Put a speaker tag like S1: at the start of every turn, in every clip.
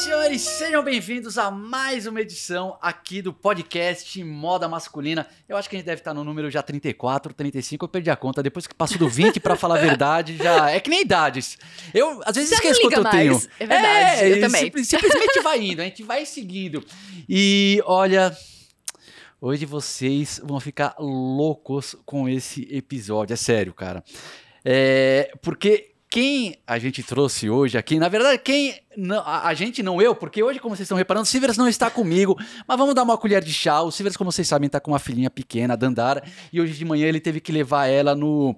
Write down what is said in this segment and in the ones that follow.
S1: senhores, sejam bem-vindos a mais uma edição aqui do podcast Moda Masculina. Eu acho que a gente deve estar no número já 34, 35, eu perdi a conta. Depois que passo do 20, para falar a verdade, já é que nem idades. Eu às vezes esqueço quanto eu mais. tenho. É verdade, é, eu também. simplesmente vai indo, a gente vai seguindo. E olha, hoje vocês vão ficar loucos com esse episódio, é sério, cara. É, porque quem a gente trouxe hoje aqui, na verdade, quem. Não, a, a, gente não eu, porque hoje, como vocês estão reparando, o Sivers não está comigo, mas vamos dar uma colher de chá. O Sivers, como vocês sabem, está com uma filhinha pequena, a Dandara, e hoje de manhã ele teve que levar ela no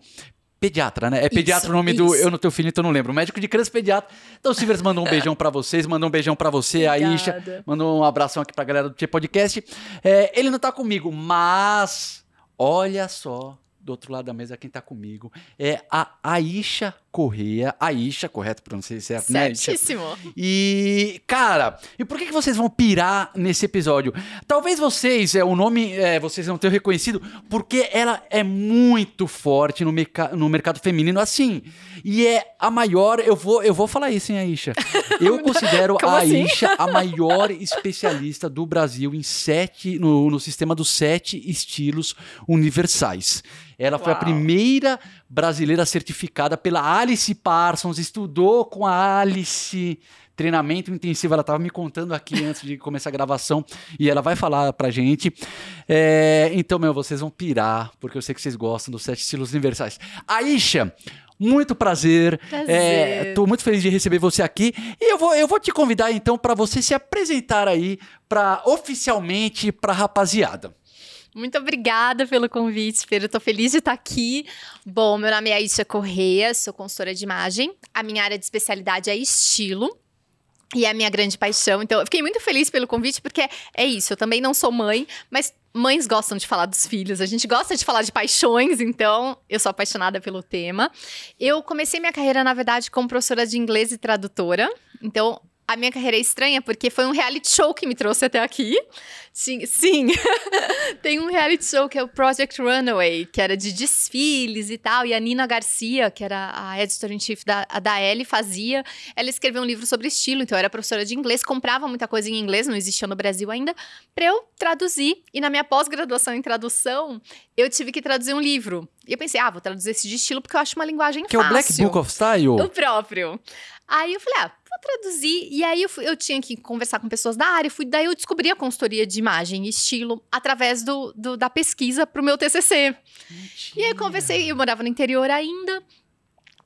S1: pediatra, né? É pediatra isso, o nome isso. do. Eu não tenho filho, então não lembro. Médico de criança pediatra. Então, Silvers mandou um beijão para vocês, mandou um beijão para você, Obrigada. a Isha, mandou um abração aqui pra galera do T Podcast. É, ele não tá comigo, mas olha só do outro lado da mesa quem está comigo é a Aisha Correia. Aisha, correto, não ser certo, né, Certíssimo. Né, e, cara, e por que, que vocês vão pirar nesse episódio? Talvez vocês, é, o nome, é, vocês não tenham reconhecido, porque ela é muito forte no, merca no mercado feminino, assim. E é a maior, eu vou, eu vou falar isso, hein, Aisha? Eu considero a assim? Aisha a maior especialista do Brasil em sete, no, no sistema dos sete estilos universais. Ela Uau. foi a primeira brasileira certificada pela Alice Parsons, estudou com a Alice treinamento intensivo. Ela estava me contando aqui antes de começar a gravação e ela vai falar a gente. É, então, meu, vocês vão pirar, porque eu sei que vocês gostam dos sete estilos universais. Aisha, muito prazer. Estou é, muito feliz de receber você aqui. E eu vou, eu vou te convidar então para você se apresentar aí para oficialmente para rapaziada.
S2: Muito obrigada pelo convite, Pedro. Estou feliz de estar aqui. Bom, meu nome é Aisha Correia, sou consultora de imagem. A minha área de especialidade é estilo. E é a minha grande paixão. Então, eu fiquei muito feliz pelo convite, porque é isso. Eu também não sou mãe, mas mães gostam de falar dos filhos. A gente gosta de falar de paixões, então eu sou apaixonada pelo tema. Eu comecei minha carreira, na verdade, como professora de inglês e tradutora. Então, a minha carreira é estranha porque foi um reality show que me trouxe até aqui. Sim, sim. Tem um reality show que é o Project Runaway, que era de desfiles e tal. E a Nina Garcia, que era a editora-in-chief da, da Elle, fazia. Ela escreveu um livro sobre estilo, então eu era professora de inglês, comprava muita coisa em inglês, não existia no Brasil ainda, para eu traduzir. E na minha pós-graduação em tradução, eu tive que traduzir um livro. E eu pensei, ah, vou traduzir esse de estilo porque eu acho uma linguagem que fácil. Que é o Black Book of Style? O próprio. Aí eu falei, ah, vou traduzir. E aí eu, fui, eu tinha que conversar com pessoas da área. Fui, daí eu descobri a consultoria de imagem e estilo através do, do da pesquisa para o meu TCC. Mentira. E aí eu conversei, eu morava no interior ainda.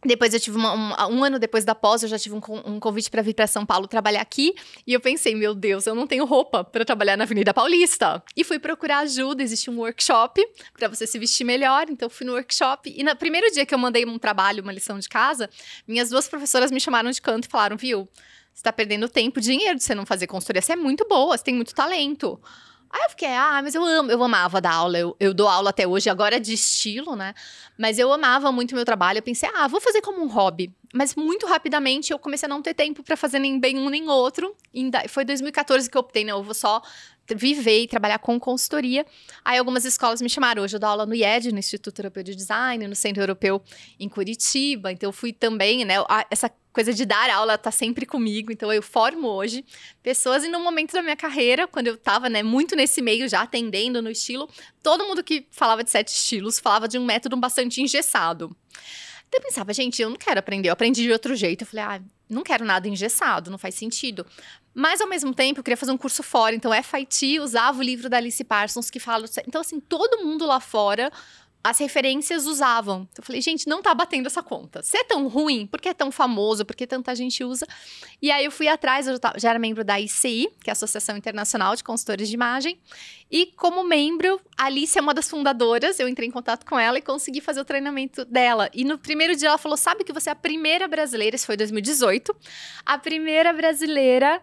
S2: Depois eu tive uma, um, um, ano depois da pós, eu já tive um, um convite para vir para São Paulo trabalhar aqui. E eu pensei, meu Deus, eu não tenho roupa para trabalhar na Avenida Paulista. E fui procurar ajuda, existe um workshop para você se vestir melhor. Então fui no workshop. E no primeiro dia que eu mandei um trabalho, uma lição de casa, minhas duas professoras me chamaram de canto e falaram, viu? Você tá perdendo tempo, dinheiro de você não fazer consultoria. Você é muito boa, você tem muito talento. Aí eu fiquei, ah, mas eu amo, eu amava dar aula, eu, eu dou aula até hoje, agora é de estilo, né? Mas eu amava muito meu trabalho, eu pensei, ah, vou fazer como um hobby. Mas muito rapidamente eu comecei a não ter tempo para fazer nem bem um nem outro. E foi 2014 que eu optei, né? Eu vou só viver e trabalhar com consultoria. Aí algumas escolas me chamaram. Hoje eu dou aula no IED, no Instituto Europeu de Design, no Centro Europeu em Curitiba. Então eu fui também, né? Essa coisa de dar aula tá sempre comigo, então eu formo hoje pessoas e no momento da minha carreira, quando eu tava, né, muito nesse meio já atendendo no estilo, todo mundo que falava de sete estilos falava de um método bastante engessado. Então eu pensava, gente, eu não quero aprender, eu aprendi de outro jeito. Eu falei, ah, não quero nada engessado, não faz sentido. Mas, ao mesmo tempo, eu queria fazer um curso fora. Então, FIT usava o livro da Alice Parsons, que fala. Então, assim, todo mundo lá fora as referências usavam. Então, eu falei, gente, não tá batendo essa conta. Se é tão ruim, por que é tão famoso, por que tanta gente usa? E aí eu fui atrás, eu já era membro da ICI, que é a Associação Internacional de Consultores de Imagem, e como membro, a Alice é uma das fundadoras, eu entrei em contato com ela e consegui fazer o treinamento dela. E no primeiro dia ela falou, sabe que você é a primeira brasileira, isso foi 2018, a primeira brasileira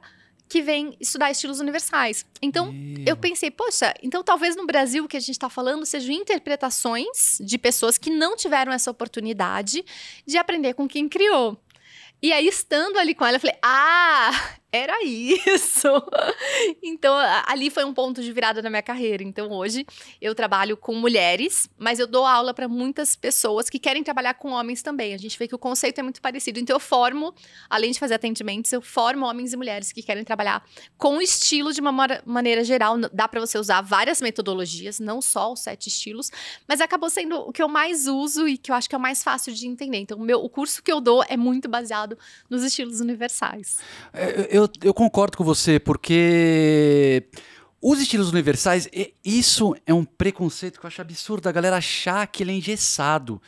S2: que vem estudar estilos universais. Então, eu pensei, poxa, então talvez no Brasil o que a gente está falando sejam interpretações de pessoas que não tiveram essa oportunidade de aprender com quem criou. E aí, estando ali com ela, eu falei: ah, era isso. Então, ali foi um ponto de virada na minha carreira. Então, hoje eu trabalho com mulheres, mas eu dou aula para muitas pessoas que querem trabalhar com homens também. A gente vê que o conceito é muito parecido. Então, eu formo, além de fazer atendimentos, eu formo homens e mulheres que querem trabalhar com estilo de uma maneira geral. Dá para você usar várias metodologias, não só os sete estilos, mas acabou sendo o que eu mais uso e que eu acho que é o mais fácil de entender. Então, o, meu, o curso que eu dou é muito baseado nos estilos universais.
S1: É, eu eu, eu concordo com você, porque os estilos universais, isso é um preconceito que eu acho absurdo, a galera achar que ele é engessado.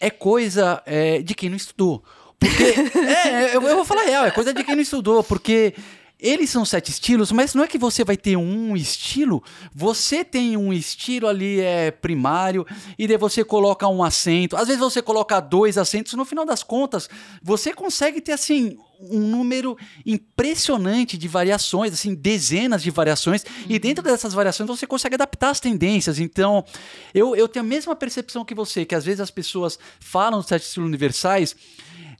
S1: É coisa é, de quem não estudou. Porque. é, eu, eu, vou falar real, é coisa de quem não estudou, porque. Eles são sete estilos, mas não é que você vai ter um estilo. Você tem um estilo ali é primário e daí você coloca um acento. Às vezes você coloca dois acentos. No final das contas, você consegue ter assim um número impressionante de variações, assim, dezenas de variações, uhum. e dentro dessas variações você consegue adaptar as tendências. Então, eu, eu tenho a mesma percepção que você, que às vezes as pessoas falam dos sete estilos universais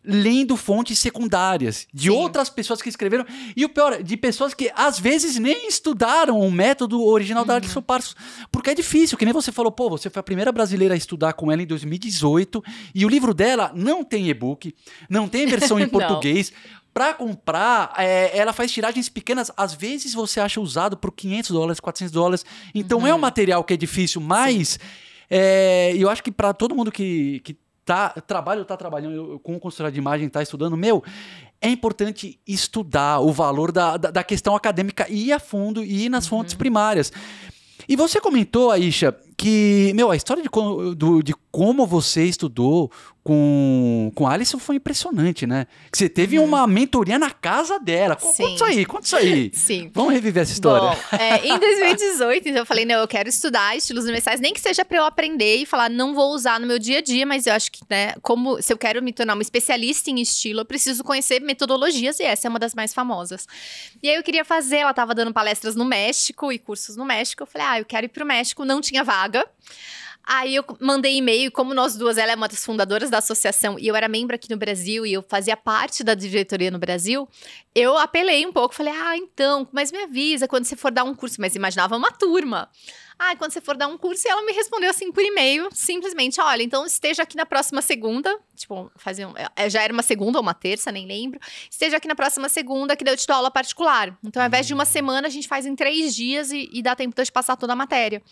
S1: lendo fontes secundárias de Sim. outras pessoas que escreveram. E o pior, de pessoas que às vezes nem estudaram o método original uhum. da Alison Parsons. Porque é difícil, que nem você falou, pô, você foi a primeira brasileira a estudar com ela em 2018 e o livro dela não tem e-book, não tem versão em português. para comprar, é, ela faz tiragens pequenas. Às vezes você acha usado por 500 dólares, 400 dólares. Então uhum. é um uhum. material que é difícil, mas é, eu acho que para todo mundo que, que tá, trabalho tá trabalhando eu, com o consultor de imagem, tá estudando, meu, é importante estudar o valor da, da, da questão acadêmica, ir a fundo e ir nas uhum. fontes primárias. E você comentou, Aisha, que, meu, a história de como, do, de como você estudou com, com a Alison foi impressionante, né? Que você teve hum. uma mentoria na casa dela. Sim. Conta isso aí, conta isso aí. Sim. Vamos reviver essa história. Bom, é,
S2: em 2018, então eu falei, não, eu quero estudar estilos universais, nem que seja para eu aprender e falar, não vou usar no meu dia a dia, mas eu acho que, né, como se eu quero me tornar uma especialista em estilo, eu preciso conhecer metodologias e essa é uma das mais famosas. E aí eu queria fazer, ela estava dando palestras no México e cursos no México, eu falei, ah, eu quero ir pro México, não tinha vaga Aí eu mandei e-mail, como nós duas, ela é uma das fundadoras da associação e eu era membro aqui no Brasil e eu fazia parte da diretoria no Brasil, eu apelei um pouco, falei: "Ah, então, mas me avisa quando você for dar um curso", mas imaginava uma turma. Ah, quando você for dar um curso, e ela me respondeu assim por e-mail, simplesmente, olha, então esteja aqui na próxima segunda, tipo, fazia um, eh, já era uma segunda ou uma terça, nem lembro, esteja aqui na próxima segunda, que deu eu te dou aula particular. Então, ao invés de uma hum. semana, a gente faz em três dias e, e dá tempo de te passar toda a matéria.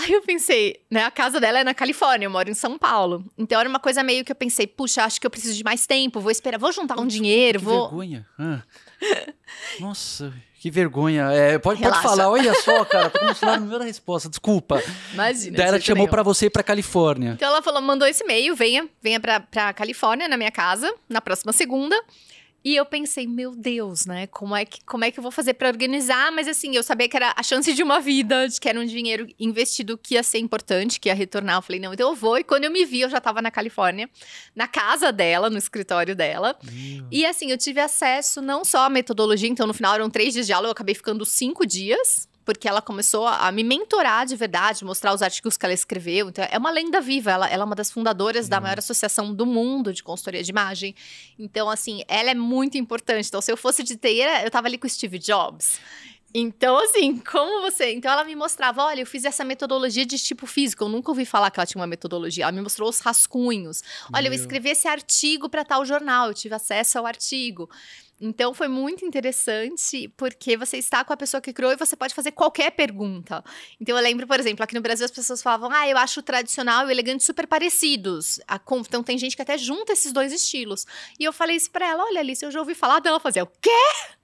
S2: Aí eu pensei, né? A casa dela é na Califórnia, eu moro em São Paulo. Então era uma coisa meio que eu pensei, puxa, acho que eu preciso de mais tempo, vou esperar, vou juntar um que dinheiro, que vou.
S1: Vergonha. Ah. Nossa, que vergonha. É, pode, pode falar, olha só, cara, tô começando a primeira resposta, desculpa.
S2: Imagina. Daí ela te chamou para
S1: você ir pra Califórnia. Então
S2: ela falou, mandou esse e-mail, venha, venha pra, pra Califórnia, na minha casa, na próxima segunda. E eu pensei, meu Deus, né? Como é que, como é que eu vou fazer para organizar? Mas assim, eu sabia que era a chance de uma vida, de que era um dinheiro investido que ia ser importante, que ia retornar. Eu falei, não, então eu vou. E quando eu me vi, eu já estava na Califórnia, na casa dela, no escritório dela. E assim, eu tive acesso não só à metodologia, então no final eram três dias de aula, eu acabei ficando cinco dias porque ela começou a me mentorar de verdade, mostrar os artigos que ela escreveu. Então, é uma lenda viva. Ela, ela é uma das fundadoras da uhum. maior associação do mundo de consultoria de imagem. Então, assim, ela é muito importante. Então, se eu fosse de teira, eu tava ali com o Steve Jobs. Então, assim, como você. Então, ela me mostrava: olha, eu fiz essa metodologia de tipo físico. Eu nunca ouvi falar que ela tinha uma metodologia. Ela me mostrou os rascunhos. Olha, Meu. eu escrevi esse artigo para tal jornal, eu tive acesso ao artigo. Então foi muito interessante porque você está com a pessoa que criou e você pode fazer qualquer pergunta. Então eu lembro, por exemplo, aqui no Brasil as pessoas falavam: "Ah, eu acho o tradicional e o elegante super parecidos". Então tem gente que até junta esses dois estilos. E eu falei isso para ela: "Olha, Alice, eu já ouvi falar dela fazer o quê?"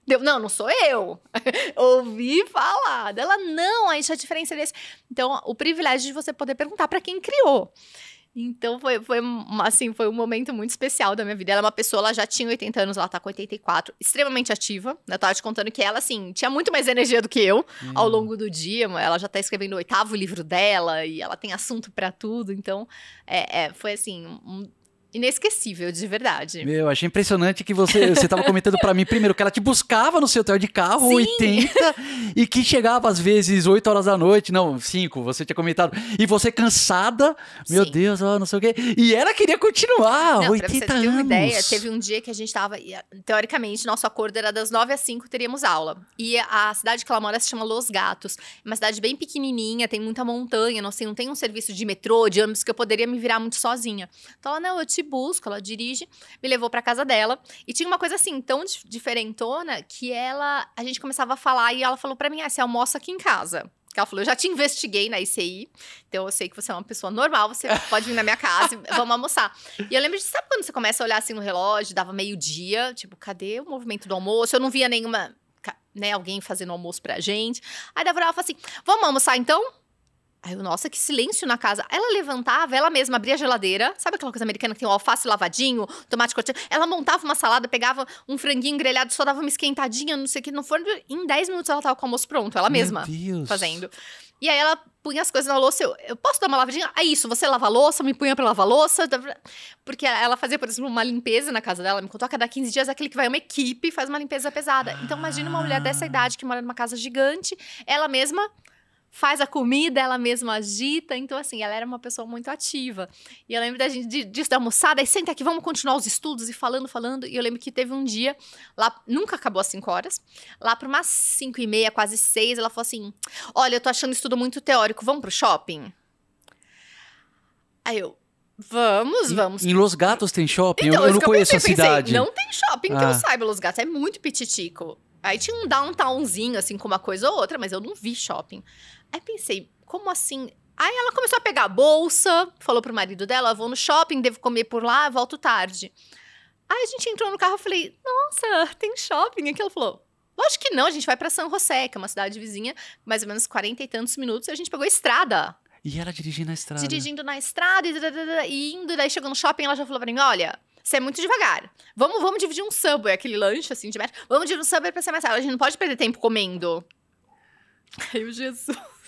S2: Deu, não, não sou eu. ouvi falar dela, não, aí a diferença é desse. Então, o privilégio de você poder perguntar para quem criou. Então foi, foi assim, foi um momento muito especial da minha vida. Ela é uma pessoa, ela já tinha 80 anos, ela tá com 84, extremamente ativa. Eu tava te contando que ela, assim, tinha muito mais energia do que eu hum. ao longo do dia. Ela já tá escrevendo o oitavo livro dela e ela tem assunto para tudo. Então, é, é, foi assim, um, inesquecível, de verdade. Meu,
S1: achei impressionante que você você tava comentando para mim primeiro que ela te buscava no seu hotel de carro Sim. 80 e que chegava às vezes 8 horas da noite, não, 5, você tinha comentado. E você cansada, meu Sim. Deus, ó, não sei o quê. E ela queria continuar, não, 80 pra você ter uma ideia, teve
S2: um dia que a gente tava teoricamente nosso acordo era das 9 às 5 teríamos aula. E a cidade que ela mora se chama Los Gatos, é uma cidade bem pequenininha, tem muita montanha, não sei, não tem um serviço de metrô, de ônibus que eu poderia me virar muito sozinha. Então ela, não, eu te busca, ela dirige, me levou para casa dela. E tinha uma coisa assim, tão diferentona, que ela. A gente começava a falar e ela falou para mim: ah, você almoça aqui em casa. que ela falou: eu já te investiguei na ICI, então eu sei que você é uma pessoa normal, você pode vir na minha casa e vamos almoçar. E eu lembro de, sabe quando você começa a olhar assim no relógio, dava meio-dia, tipo, cadê o movimento do almoço? Eu não via nenhuma, né, alguém fazendo almoço pra gente. Aí a Débora falou assim: vamos almoçar então? Aí eu, nossa, que silêncio na casa. Ela levantava, ela mesma abria a geladeira. Sabe aquela coisa americana que tem o alface lavadinho, tomate cortado? Ela montava uma salada, pegava um franguinho grelhado, só dava uma esquentadinha, não sei o que, no forno. Em 10 minutos ela tava com o almoço pronto, ela mesma fazendo. E aí ela punha as coisas na louça. Eu, eu posso dar uma lavadinha? É isso, você lava a louça, me punha pra lavar a louça. Porque ela fazia, por exemplo, uma limpeza na casa dela. Me contou a ah, cada 15 dias aquele que vai uma equipe faz uma limpeza pesada. Então imagina uma mulher dessa ah. idade que mora numa casa gigante, ela mesma faz a comida, ela mesma agita. Então, assim, ela era uma pessoa muito ativa. E eu lembro da gente disso da almoçada, e senta aqui, vamos continuar os estudos e falando, falando. E eu lembro que teve um dia, lá, nunca acabou às 5 horas, lá para umas 5 e meia, quase 6, ela falou assim: Olha, eu tô achando estudo muito teórico, vamos pro shopping? Aí eu. Vamos, vamos. Em, Los
S1: Gatos tem shopping? Então, eu, eu não conheço pensei, a cidade. Pensei, não tem
S2: shopping ah. que eu ah. saiba, Los Gatos. É muito pititico. Aí tinha um downtownzinho, assim, com uma coisa ou outra, mas eu não vi shopping. Aí pensei, como assim? Aí ela começou a pegar a bolsa, falou pro marido dela: vou no shopping, devo comer por lá, volto tarde. Aí a gente entrou no carro, eu falei: nossa, tem shopping aqui? Ela falou: Lógico que não, a gente vai para São José, que é uma cidade vizinha, mais ou menos 40 e tantos minutos, e a gente pegou a estrada.
S1: E ela dirigindo na estrada. Dirigindo
S2: na estrada e, e indo, daí chegou no shopping, ela já falou pra mim: olha, você é muito devagar. Vamos, vamos dividir um subway, aquele lanche assim de metro. Vamos dividir um subway pra ser mais rápido. A gente não pode perder tempo comendo. Aí o Jesus.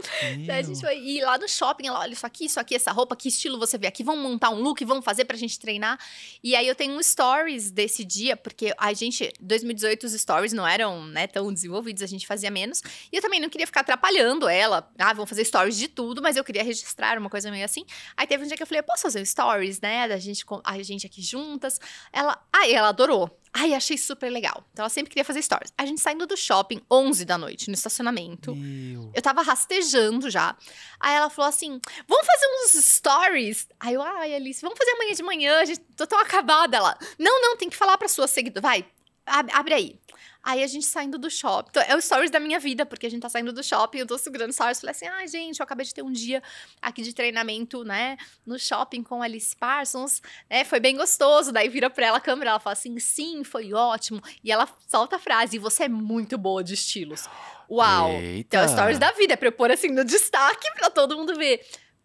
S2: Daí a gente foi ir lá no shopping, ela, olha isso aqui, isso aqui, essa roupa, que estilo você vê aqui, vamos montar um look, vamos fazer pra gente treinar. E aí eu tenho um stories desse dia, porque a gente, 2018 os stories não eram, né, tão desenvolvidos, a gente fazia menos. E eu também não queria ficar atrapalhando ela, ah, vamos fazer stories de tudo, mas eu queria registrar uma coisa meio assim. Aí teve um dia que eu falei, posso fazer stories, né, da gente, a gente aqui juntas. Ela, ah, ela adorou. Ai, achei super legal. Então ela sempre queria fazer stories. A gente saindo do shopping, 11 da noite, no estacionamento. Meu. Eu tava rastejando viajando já. Aí ela falou assim: vamos fazer uns stories? Aí eu, ai, Alice, vamos fazer amanhã de manhã, a gente tô tão acabada. Ela, não, não, tem que falar pra sua seguidora. Vai, abre aí. Aí a gente saindo do shopping. é os stories da minha vida, porque a gente tá saindo do shopping, eu tô segurando stories. Falei assim: ai, ah, gente, eu acabei de ter um dia aqui de treinamento, né, no shopping com Alice Parsons, né, foi bem gostoso. Daí vira pra ela a câmera, ela fala assim: sim, foi ótimo. E ela solta a frase: você é muito boa de estilos. Uau! Eita. Então, é stories da vida, é pra eu pôr assim no destaque pra todo mundo ver.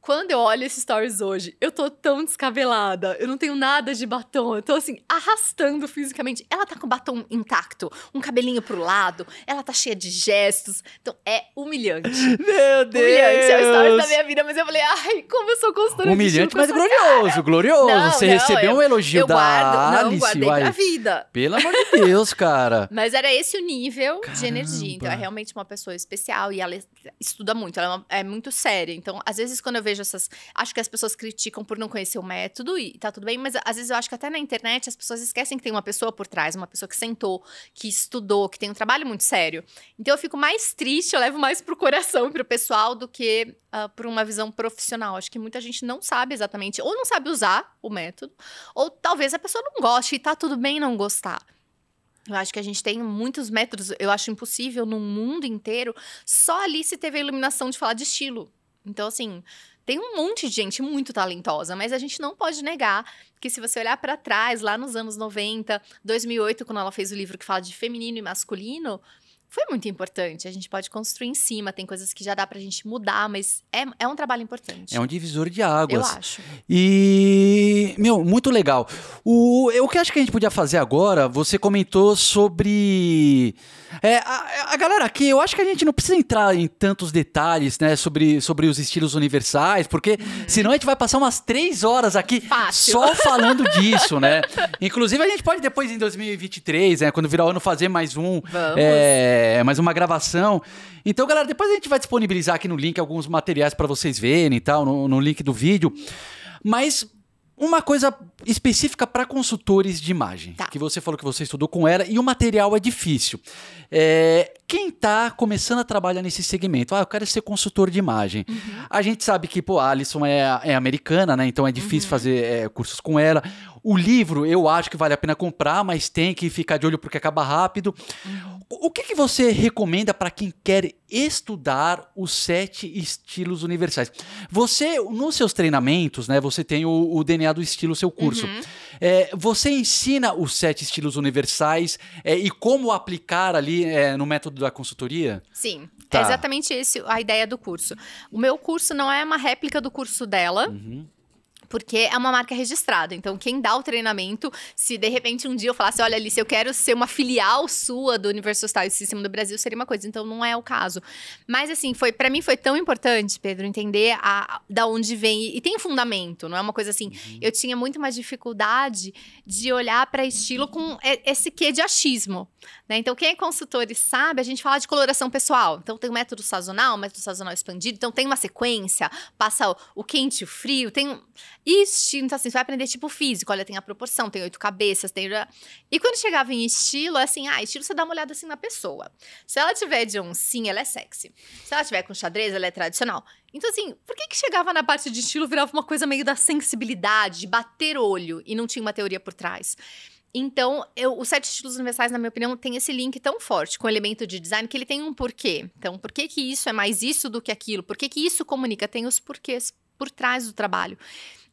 S2: Quando eu olho esses stories hoje, eu tô tão descabelada, eu não tenho nada de batom, eu tô assim, arrastando fisicamente. Ela tá com batom intacto, um cabelinho pro lado, ela tá cheia de gestos. Então é humilhante. Meu Deus! Humilhante é o stories da minha vida, mas eu falei, ai, como eu sou constante. Humilhante, mas glorioso, cara. glorioso. Não, Você não, recebeu eu, um elogio eu da guardo, não, Alice. Guardei uai. pra vida.
S1: Pelo amor de Deus, cara.
S2: mas era esse o nível Caramba. de energia. Então é realmente uma pessoa especial e ela estuda muito, ela é, é muito séria. Então, às vezes, quando eu vejo vejo essas. Acho que as pessoas criticam por não conhecer o método e tá tudo bem, mas às vezes eu acho que até na internet as pessoas esquecem que tem uma pessoa por trás, uma pessoa que sentou, que estudou, que tem um trabalho muito sério. Então eu fico mais triste, eu levo mais pro coração e pro pessoal do que uh, por uma visão profissional. Acho que muita gente não sabe exatamente, ou não sabe usar o método, ou talvez a pessoa não goste e tá tudo bem não gostar. Eu acho que a gente tem muitos métodos, eu acho impossível no mundo inteiro, só ali se teve a iluminação de falar de estilo. Então, assim, tem um monte de gente muito talentosa, mas a gente não pode negar que se você olhar para trás, lá nos anos 90, 2008, quando ela fez o livro que fala de feminino e masculino, foi muito importante. A gente pode construir em cima, tem coisas que já dá pra gente mudar, mas é, é um trabalho importante. É um
S1: divisor de águas. Eu acho. E, meu, muito legal. O, o que acho que a gente podia fazer agora, você comentou sobre. É, a, a galera aqui, eu acho que a gente não precisa entrar em tantos detalhes, né, sobre, sobre os estilos universais, porque uhum. senão a gente vai passar umas três horas aqui Fácil. só falando disso, né? Inclusive, a gente pode depois em 2023, né, quando virar o ano, fazer mais um. Vamos. É, é, mais uma gravação. Então, galera, depois a gente vai disponibilizar aqui no link alguns materiais para vocês verem e tal, no, no link do vídeo. Mas uma coisa específica para consultores de imagem, tá. que você falou que você estudou com ela, e o material é difícil. É, quem está começando a trabalhar nesse segmento, ah, eu quero ser consultor de imagem. Uhum. A gente sabe que, pô, a Alison é, é americana, né? Então é difícil uhum. fazer é, cursos com ela. O livro eu acho que vale a pena comprar, mas tem que ficar de olho porque acaba rápido. Uhum. O que, que você recomenda para quem quer estudar os sete estilos universais? Você, nos seus treinamentos, né? Você tem o, o DNA do estilo, seu curso. Uhum. É, você ensina os sete estilos universais é, e como aplicar ali é, no método da consultoria?
S2: Sim. Tá. É exatamente esse a ideia do curso. O meu curso não é uma réplica do curso dela. Uhum porque é uma marca registrada. Então, quem dá o treinamento, se de repente um dia eu falasse, olha, Alice, eu quero ser uma filial sua do Universo Style Sistema do Brasil, seria uma coisa. Então, não é o caso. Mas, assim, foi para mim foi tão importante, Pedro, entender a, da onde vem. E, e tem fundamento, não é uma coisa assim. Uhum. Eu tinha muito mais dificuldade de olhar para estilo com esse quê de achismo. Né? Então, quem é consultor e sabe, a gente fala de coloração pessoal. Então, tem o método sazonal, o método sazonal expandido. Então, tem uma sequência, passa o, o quente, o frio, tem instinto, assim, você vai aprender tipo físico, olha, tem a proporção, tem oito cabeças, tem. E quando chegava em estilo, é assim, ah, estilo você dá uma olhada assim na pessoa. Se ela tiver de um sim ela é sexy. Se ela tiver com xadrez, ela é tradicional. Então, assim, por que que chegava na parte de estilo virava uma coisa meio da sensibilidade, de bater olho, e não tinha uma teoria por trás? Então, eu, os sete estilos universais, na minha opinião, tem esse link tão forte com o elemento de design que ele tem um porquê. Então, por que que isso é mais isso do que aquilo? Por que que isso comunica? Tem os porquês por trás do trabalho.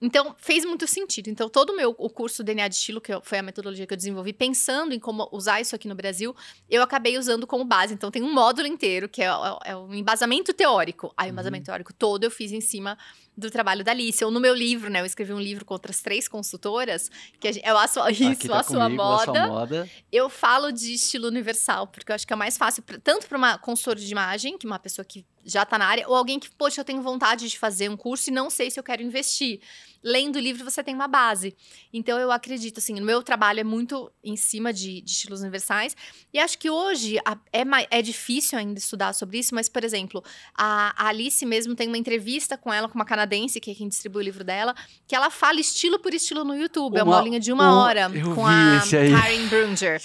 S2: Então, fez muito sentido. Então, todo o meu o curso DNA de estilo, que foi a metodologia que eu desenvolvi, pensando em como usar isso aqui no Brasil, eu acabei usando como base. Então, tem um módulo inteiro, que é, o é um é embasamento teórico. Aí, o uhum. embasamento uhum. teórico todo eu fiz em cima do trabalho da Alice, ou no meu livro, né? Eu escrevi um livro com outras três consultoras, que é o isso, tá a sua comigo, moda. A sua moda. Eu falo de estilo universal, porque eu acho que é mais fácil, pra, tanto para uma consultora de imagem, que é uma pessoa que já está na área, ou alguém que, poxa, eu tenho vontade de fazer um curso e não sei se eu quero investir. Lendo o livro, você tem uma base. Então, eu acredito, assim, o meu trabalho é muito em cima de, de estilos universais. E acho que hoje a, é, é difícil ainda estudar sobre isso, mas, por exemplo, a, a Alice mesmo tem uma entrevista com ela, com uma canadense canadense, que é quem distribui o livro dela, que ela fala estilo por estilo no YouTube. É uma, é uma aulinha de uma hora com a Karen Brunger.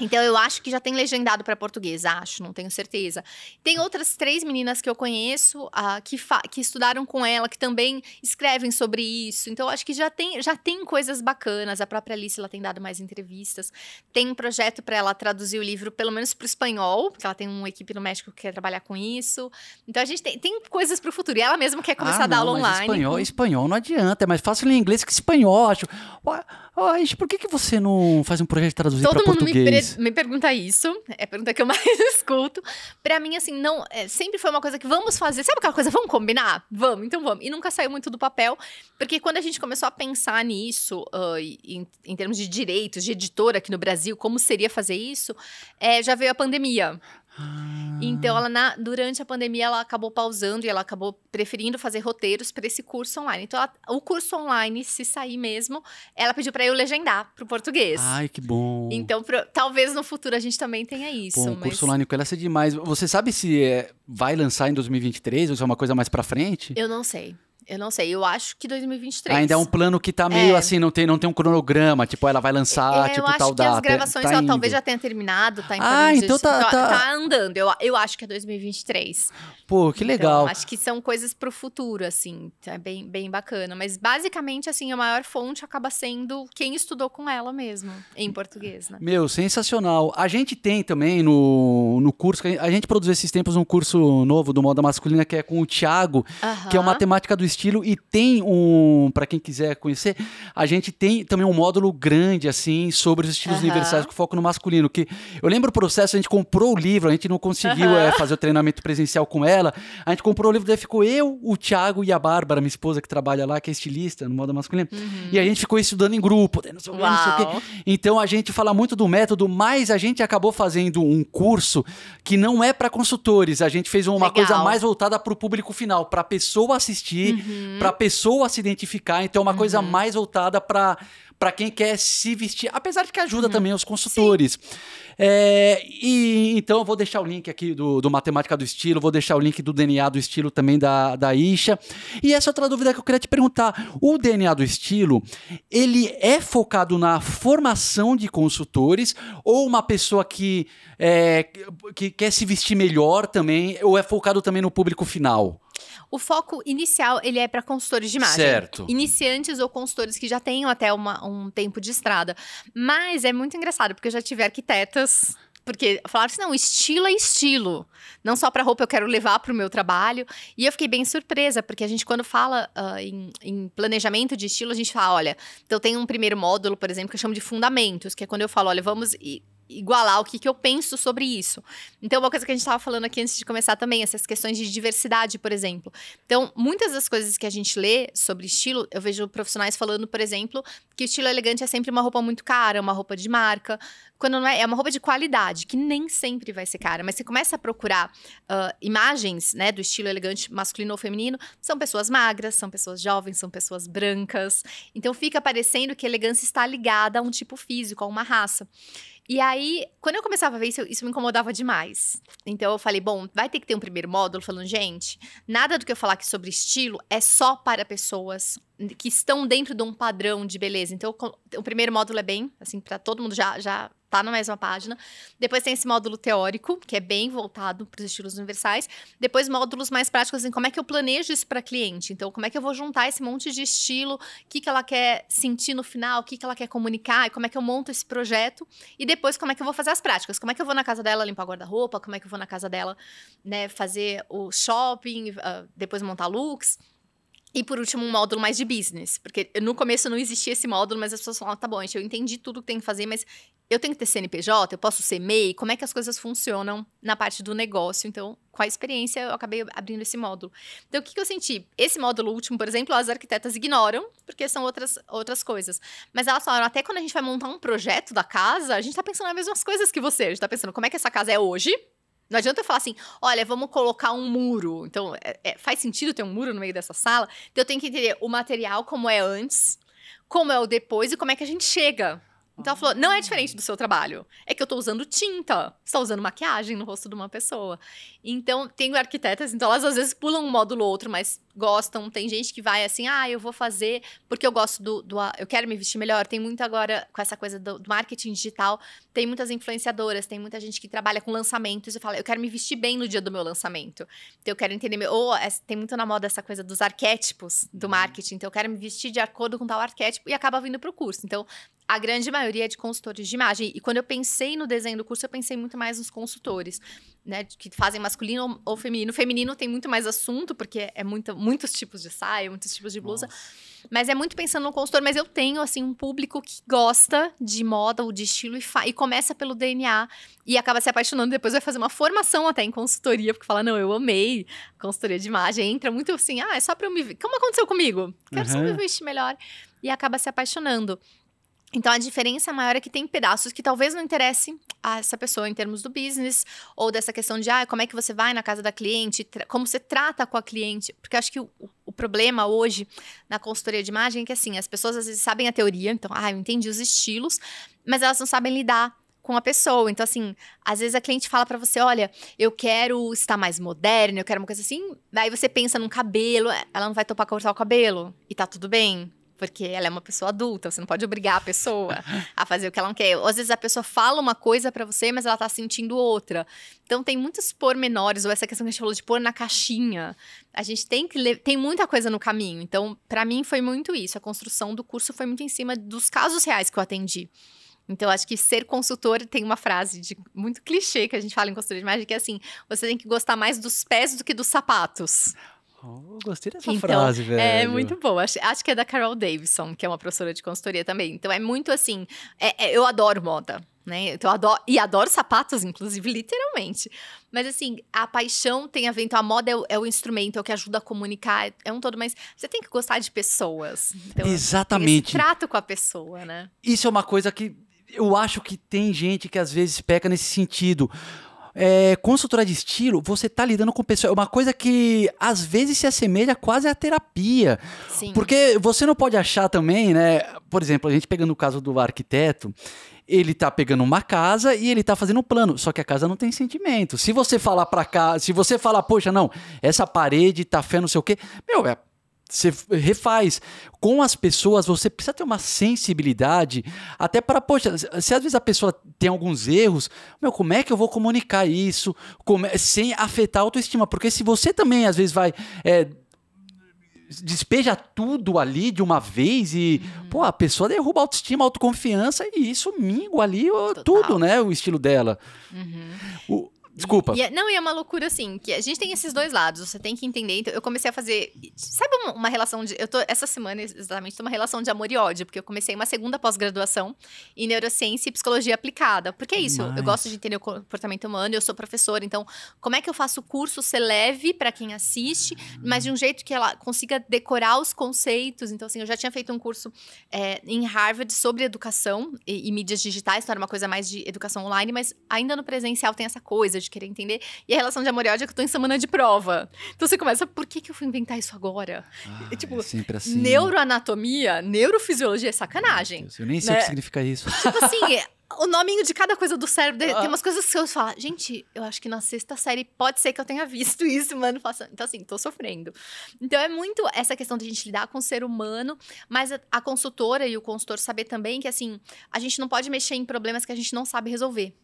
S2: Então eu acho que já tem legendado para português, acho, não tenho certeza. Tem outras três meninas que eu conheço uh, que, que estudaram com ela, que também escrevem sobre isso. Então eu acho que já tem, já tem coisas bacanas. A própria Alice ela tem dado mais entrevistas. Tem um projeto para ela traduzir o livro, pelo menos para o espanhol, porque ela tem uma equipe no México que quer trabalhar com isso. Então a gente tem, tem coisas para o futuro. E ela mesma quer começar ah, a dar aula online. Espanhol,
S1: espanhol não adianta, é mais fácil em inglês que espanhol, acho. Ué, ué, por que, que você não faz um projeto de traduzir para português? me,
S2: me pergunta isso, é a pergunta que eu mais escuto. Pra mim, assim, não. É, sempre foi uma coisa que vamos fazer. Sabe aquela coisa? Vamos combinar? Vamos, então vamos. E nunca saiu muito do papel, porque quando a gente começou a pensar nisso, uh, em, em, termos de direitos, de editora aqui no Brasil, como seria fazer isso, é, já veio a pandemia. Então, ah. Então, ela na, durante a pandemia, ela acabou pausando e ela acabou preferindo fazer roteiros para esse curso online. Então, ela, o curso online, se sair mesmo, ela pediu para eu legendar para o português. Ai, que
S1: bom. Então,
S2: pro, talvez no futuro a gente também tenha isso. Bom, o mas... curso online
S1: com ela é demais. Você sabe se é, vai lançar em 2023 ou se é uma coisa mais para frente?
S2: Eu não sei. Eu não sei, eu acho que 2023. Ainda é um
S1: plano que tá meio é. assim, não tem, não tem um cronograma, tipo, ela vai lançar, é, eu tipo, tal data. Eu acho que as gravações tá ela talvez já
S2: tenha terminado, tá em Ah, então tá, então, tá, tá... andando, eu, eu acho que é 2023. Pô, que então, legal. Então, acho que são coisas pro futuro, assim, é bem, bem bacana. Mas basicamente, assim, a maior fonte acaba sendo quem estudou com ela mesmo, em português, né?
S1: Meu, sensacional. A gente tem também no, no curso, a gente produziu esses tempos um curso novo do Moda Masculina, que é com o Thiago, uh -huh. que é uma matemática do estilo e tem um, para quem quiser conhecer, a gente tem também um módulo grande assim sobre os estilos universais com foco no masculino, que eu lembro o processo, a gente comprou o livro, a gente não conseguiu é, fazer o treinamento presencial com ela, a gente comprou o livro, daí ficou eu, o Thiago e a Bárbara, minha esposa que trabalha lá, que é estilista no modo masculino, uhum. e a gente ficou estudando em grupo, não sei, não sei o quê. Então a gente fala muito do método, mas a gente acabou fazendo um curso que não é para consultores, a gente fez uma Legal. coisa mais voltada para o público final, para pessoa assistir, uhum uhum. para a pessoa se identificar. Então, é uma uhum. coisa mais voltada para para quem quer se vestir, apesar de que ajuda uhum. também os consultores. É, e então eu vou deixar o link aqui do, do, Matemática do Estilo, vou deixar o link do DNA do Estilo também da, da Isha. E essa é outra dúvida que eu queria te perguntar: o DNA do Estilo, ele é focado na formação de consultores ou uma pessoa que, é, que quer se vestir melhor também, ou é focado também no público final?
S2: O foco inicial, ele é para consultores de imagem. Certo. Iniciantes ou consultores que já tenham até uma, um tempo de estrada. Mas é muito engraçado, porque eu já tive arquitetas porque falaram assim, não, estilo é estilo. Não só para roupa eu quero levar para o meu trabalho. E eu fiquei bem surpresa, porque a gente quando fala uh, em, em, planejamento de estilo, a gente fala, olha, então tem um primeiro módulo, por exemplo, que eu chamo de fundamentos, que é quando eu falo, olha, vamos igualar o que, que eu penso sobre isso. Então, uma coisa que a gente estava falando aqui antes de começar também, essas questões de diversidade, por exemplo. Então, muitas das coisas que a gente lê sobre estilo, eu vejo profissionais falando, por exemplo, que o estilo elegante é sempre uma roupa muito cara, uma roupa de marca, quando não é, é uma roupa de qualidade, que nem sempre vai ser cara, mas você começa a procurar uh, imagens, né, do estilo elegante masculino ou feminino, são pessoas magras, são pessoas jovens, são pessoas brancas. Então, fica parecendo que elegância está ligada a um tipo físico, a uma raça. E aí, quando eu começava a ver isso, isso me incomodava demais. Então eu falei, bom, vai ter que ter um primeiro módulo falando, gente, nada do que eu falar aqui sobre estilo é só para pessoas que estão dentro de um padrão de beleza. Então, o primeiro módulo é bem, assim, para todo mundo já, já tá na mesma página. Depois tem esse módulo teórico, que é bem voltado para os estilos universais. Depois, módulos mais práticos, assim, como é que eu planejo isso para cliente? Então, como é que eu vou juntar esse monte de estilo, o que, que ela quer sentir no final, o que, que ela quer comunicar, e como é que eu monto esse projeto. E depois, como é que eu vou fazer as práticas? Como é que eu vou na casa dela limpar guarda-roupa? Como é que eu vou na casa dela né, fazer o shopping, uh, depois montar looks? E por último, um módulo mais de business. Porque no começo não existia esse módulo, mas as pessoas falavam, tá bom, gente, eu entendi tudo que tem que fazer, mas eu tenho que ter CNPJ, eu posso ser MEI, como é que as coisas funcionam na parte do negócio? Então, com a experiência, eu acabei abrindo esse módulo. Então, o que, que eu senti? Esse módulo último, por exemplo, as arquitetas ignoram, porque são outras, outras coisas. Mas elas falaram, até quando a gente vai montar um projeto da casa, a gente tá pensando nas mesmas coisas que você. A gente tá pensando, como é que essa casa é hoje? Não adianta eu falar assim, olha, vamos colocar um muro. Então, é, é, faz sentido ter um muro no meio dessa sala? Então, eu tenho que entender o material como é antes, como é o depois e como é que a gente chega. Então, ela falou, não é diferente do seu trabalho. É que eu tô usando tinta. Você tá usando maquiagem no rosto de uma pessoa. Então, tenho arquitetas, então elas às vezes pulam um módulo ou outro, mas gostam. Tem gente que vai assim, ah, eu vou fazer porque eu gosto do, do eu quero me vestir melhor. Tem muito agora com essa coisa do, do, marketing digital, tem muitas influenciadoras, tem muita gente que trabalha com lançamentos e fala, eu quero me vestir bem no dia do meu lançamento. Então eu quero entender, meu, ou é, tem muito na moda essa coisa dos arquétipos do uhum. marketing. Então eu quero me vestir de acordo com tal arquétipo e acaba vindo para o curso. Então a grande maioria é de consultores de imagem. E quando eu pensei no desenho do curso, eu pensei muito mais nos consultores, né, que fazem masculino ou feminino. Feminino tem muito mais assunto porque é muito muitos tipos de saia, muitos tipos de blusa. Nossa. Mas é muito pensando no consultor, mas eu tenho assim um público que gosta de moda ou de estilo e, e começa pelo DNA e acaba se apaixonando, depois vai fazer uma formação até em consultoria, porque fala: "Não, eu amei consultoria de imagem". Entra muito assim: "Ah, é só para eu me, como aconteceu comigo? Quero uhum. só me vestir melhor" e acaba se apaixonando. Então a diferença maior é que tem pedaços que talvez não interesse a essa pessoa em termos do business ou dessa questão de ah, como é que você vai na casa da cliente, como você trata com a cliente, porque acho que o, o, problema hoje na consultoria de imagem é que assim, as pessoas às vezes sabem a teoria, então ah, eu entendi os estilos, mas elas não sabem lidar com a pessoa. Então assim, às vezes a cliente fala para você, olha, eu quero estar mais moderna, eu quero uma coisa assim, aí você pensa num cabelo, ah, ela não vai topar cortar o cabelo e tá tudo bem porque ela é uma pessoa adulta, você não pode obrigar a pessoa a fazer o que ela não quer. Às vezes a pessoa fala uma coisa para você, mas ela tá sentindo outra. Então tem muitos pormenores, ou essa questão que a gente falou de pôr na caixinha. A gente tem que tem muita coisa no caminho. Então, para mim foi muito isso. A construção do curso foi muito em cima dos casos reais que eu atendi. Então, acho que ser consultor tem uma frase de muito clichê que a gente fala em consultoria de imagem, que é assim: você tem que gostar mais dos pés do que dos sapatos. Oh, gostei dessa então, frase, é velho. É muito bom Acho, acho, que é da Carol Davidson, que é uma professora de consultoria também. Então é muito assim. É, é, eu adoro moda, né? Então, adoro, e adoro sapatos, inclusive, literalmente. Mas assim, a paixão tem a ver. Então, a moda é o, é o instrumento, é o que ajuda a comunicar, é um todo, mas você tem que gostar de pessoas. Então,
S1: Exatamente. Trato
S2: com a pessoa, né?
S1: Isso é uma coisa que eu acho que tem gente que às vezes peca nesse sentido. É, consultora de estilo, você tá lidando com pessoas. É uma coisa que às vezes se assemelha quase à terapia. Sim. Porque você não pode achar também, né? Por exemplo, a gente pegando o caso do arquiteto, ele tá pegando uma casa e ele tá fazendo um plano, só que a casa não tem sentimento. Se você falar para cá, se você falar, poxa, não, essa parede tá fé não sei o quê, meu, é você refaz. Com as pessoas, você precisa ter uma sensibilidade, até para, poxa, se às vezes a pessoa tem alguns erros, meu, como é que eu vou comunicar isso como, sem afetar a autoestima? Porque se você também, às vezes, vai. É, despeja tudo ali de uma vez e, uhum. pô, a pessoa derruba a autoestima, a autoconfiança e isso mingua ali Total. tudo, né? O estilo dela. Uhum. O, Desculpa. E, e é,
S2: não, e é uma loucura assim, que a gente tem esses dois lados, você tem que entender. Então, eu comecei a fazer. Sabe uma, uma relação de. Eu tô, essa semana, exatamente, tô uma relação de amor e ódio, porque eu comecei uma segunda pós-graduação em neurociência e psicologia aplicada. Porque é isso, Mas... eu gosto de entender o comportamento humano, eu sou professora, então, como é que eu faço o curso ser leve para quem assiste, mas de um jeito que ela consiga decorar os conceitos. Então, assim, eu já tinha feito um curso é, em Harvard sobre educação e, e mídias digitais, então era uma coisa mais de educação online, mas ainda no presencial tem essa coisa de querer entender. E a relação de amor e ódio é que eu tô em semana de prova. Então você começa, por que, que eu fui inventar isso agora? Ah, e, tipo, é sempre assim. neuroanatomia, neurofisiologia é sacanagem. Deus, eu nem sei né? o que né? significa isso. Tipo assim, o nominho de cada coisa do cérebro. Ah. Tem umas coisas que eu falo, gente, eu acho que na sexta série pode ser que eu tenha visto isso, mano. Então, assim, tô sofrendo. Então, é muito essa questão de a gente lidar com o ser humano, mas a, a consultora e o consultor saber também que, assim, a gente não pode mexer em problemas que a gente não sabe resolver.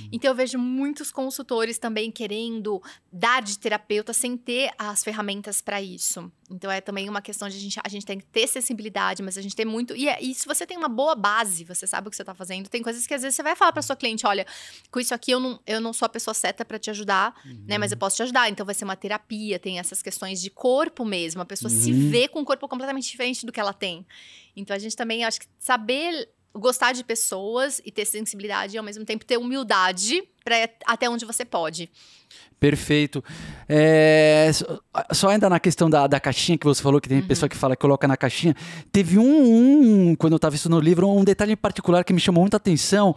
S2: Uhum. Então eu vejo muitos consultores também querendo dar de terapeuta sem ter as ferramentas para isso. Então é também uma questão de a gente, a gente tem que ter sensibilidade, mas a gente tem muito. E, é, e se você tem uma boa base, você sabe o que você está fazendo, tem coisas que às vezes você vai falar para sua cliente: olha, com isso aqui eu não, eu não sou a pessoa certa para te ajudar, uhum. né? Mas eu uhum. posso te ajudar. Então vai ser uma terapia, tem essas questões de corpo mesmo. A pessoa uhum. se vê com um corpo completamente diferente do que ela tem. Então a gente também, acho que saber gostar de pessoas e ter sensibilidade e ao mesmo tempo ter humildade para é, até onde você pode.
S1: Perfeito. É, só ainda na questão da, da caixinha que você falou, que tem uhum. pessoa que fala que coloca na caixinha. Teve um, um quando eu estava estudando o livro, um detalhe em particular que me chamou muita atenção,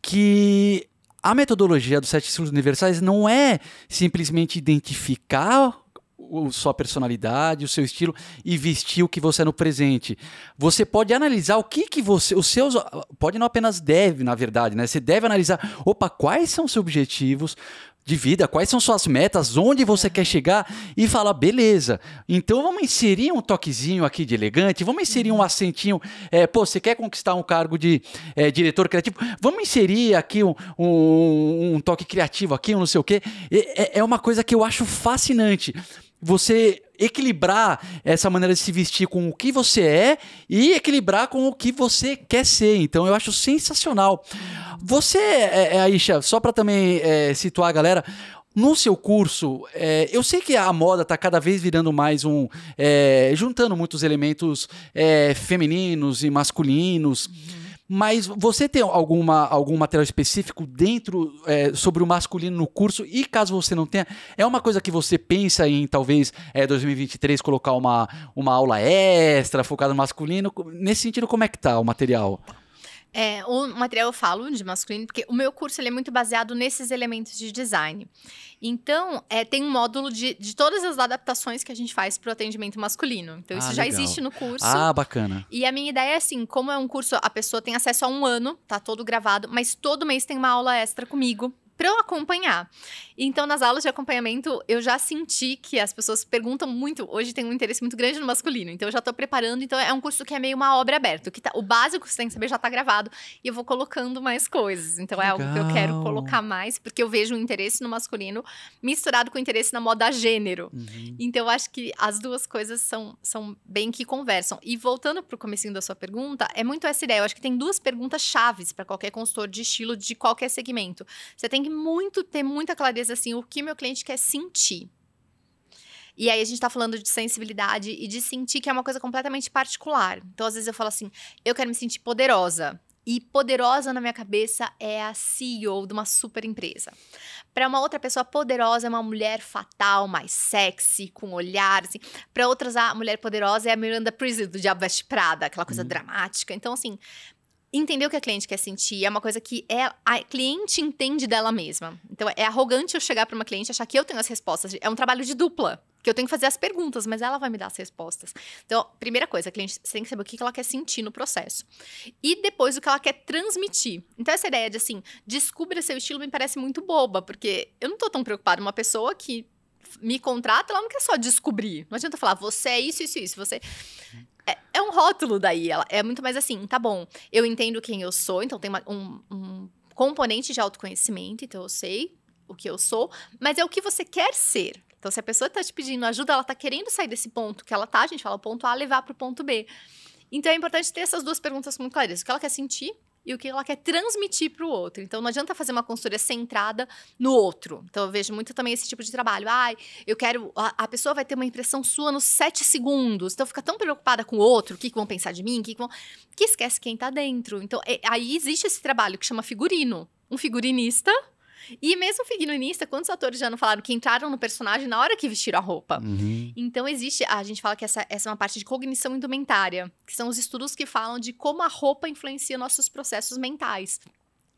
S1: que a metodologia dos sete estudos universais não é simplesmente identificar o, sua personalidade, o seu estilo e vestir o que você é no presente. Você pode analisar o que que você, os seus, pode não apenas deve, na verdade, né? Você deve analisar, opa, quais são os seus objetivos? de vida, quais são suas metas, onde você quer chegar e falar, beleza, então vamos inserir um toquezinho aqui de elegante, vamos inserir um uhum. acentinho, é, pô, você quer conquistar um cargo de é, diretor criativo, vamos inserir aqui um, um, um, toque criativo aqui, um não sei o quê, é, é uma coisa que eu acho fascinante, você equilibrar essa maneira de se vestir com o que você é e equilibrar com o que você quer ser. Então eu acho sensacional. Você, é, é, Aisha, só para também é, situar a galera, no seu curso, é, eu sei que a moda está cada vez virando mais um. É, juntando muitos elementos é, femininos e masculinos. Uhum. Mas você tem alguma, algum material específico dentro é, sobre o masculino no curso? E caso você não tenha, é uma coisa que você pensa em talvez é, 2023 colocar uma, uma aula extra focada no masculino? Nesse sentido, como é que tá o material?
S2: É, o material eu falo de masculino, porque o meu curso ele é muito baseado nesses elementos de design. Então, é, tem um módulo de, de todas as adaptações que a gente faz para o atendimento masculino. Então, ah, isso já existe no curso. Ah, bacana. E a minha ideia é assim: como é um curso, a pessoa tem acesso a um ano, tá todo gravado, mas todo mês tem uma aula extra comigo para eu acompanhar. Então, nas aulas de acompanhamento, eu já senti que as pessoas perguntam muito. Hoje tem um interesse muito grande no masculino, então eu já estou preparando. Então, é um curso que é meio uma obra aberta. Que tá, o básico que você tem que saber já está gravado e eu vou colocando mais coisas. Então, Legal. é algo que eu quero colocar mais, porque eu vejo o um interesse no masculino misturado com o interesse na moda gênero. Uhum. Então, eu acho que as duas coisas são, são bem que conversam. E voltando para o comecinho da sua pergunta, é muito essa ideia. Eu acho que tem duas perguntas chaves para qualquer consultor de estilo de qualquer segmento. Você tem que muito, ter muita clareza, assim, o que meu cliente quer sentir. E aí a gente tá falando de sensibilidade e de sentir que é uma coisa completamente particular. Então, às vezes eu falo assim, eu quero me sentir poderosa. E poderosa na minha cabeça é a CEO de uma super empresa. Para uma outra pessoa, poderosa é uma mulher fatal, mais sexy, com olhar, assim. Para outras, a mulher poderosa é a Miranda Priestly do Diabo Veste Prada, aquela coisa uhum. dramática. Então, assim, entender o que a cliente quer sentir é uma coisa que é, a cliente entende dela mesma. Então, é arrogante eu chegar para uma cliente e achar que eu tenho as respostas. É um trabalho de dupla. Que eu tenho que fazer as perguntas, mas ela vai me dar as respostas. Então, primeira coisa, a cliente você tem que saber o que ela quer sentir no processo. E depois o que ela quer transmitir. Então, essa ideia de assim, descubra seu estilo me parece muito boba, porque eu não estou tão preocupada uma pessoa que me contrata, ela não quer só descobrir. Não adianta falar, você é isso, isso, isso. Você. É, é, um rótulo daí. Ela é muito mais assim, tá bom, eu entendo quem eu sou, então tem uma, um, um componente de autoconhecimento, então eu sei o que eu sou, mas é o que você quer ser. Então, se a pessoa está te pedindo ajuda, ela está querendo sair desse ponto que ela tá, a gente fala ponto A, levar para o ponto B. Então, é importante ter essas duas perguntas muito claras. O que ela quer sentir e o que ela quer transmitir para o outro. Então, não adianta fazer uma consultoria centrada no outro. Então, eu vejo muito também esse tipo de trabalho. Ai, eu quero. A, a pessoa vai ter uma impressão sua nos sete segundos. Então, fica tão preocupada com o outro, o que, que vão pensar de mim, o que, que vão. que esquece quem está dentro. Então, é, aí existe esse trabalho que chama figurino. Um figurinista e mesmo figurinista, quantos atores já não falaram que entraram no personagem na hora que vestiram a roupa? Uhum. Então existe, a gente fala que essa, essa é uma parte de cognição indumentária, que são os estudos que falam de como a roupa influencia nossos processos mentais.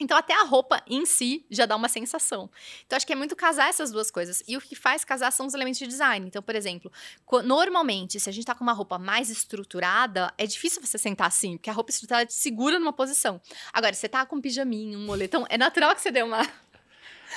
S2: Então, até a roupa em si já dá uma sensação. Então, acho que é muito casar essas duas coisas. E o que faz casar são os elementos de design. Então, por exemplo, normalmente, se a gente tá com uma roupa mais estruturada, é difícil você sentar assim, porque a roupa estruturada te segura numa posição. Agora, se você tá com um pijaminho, um moletom, é natural que você dê uma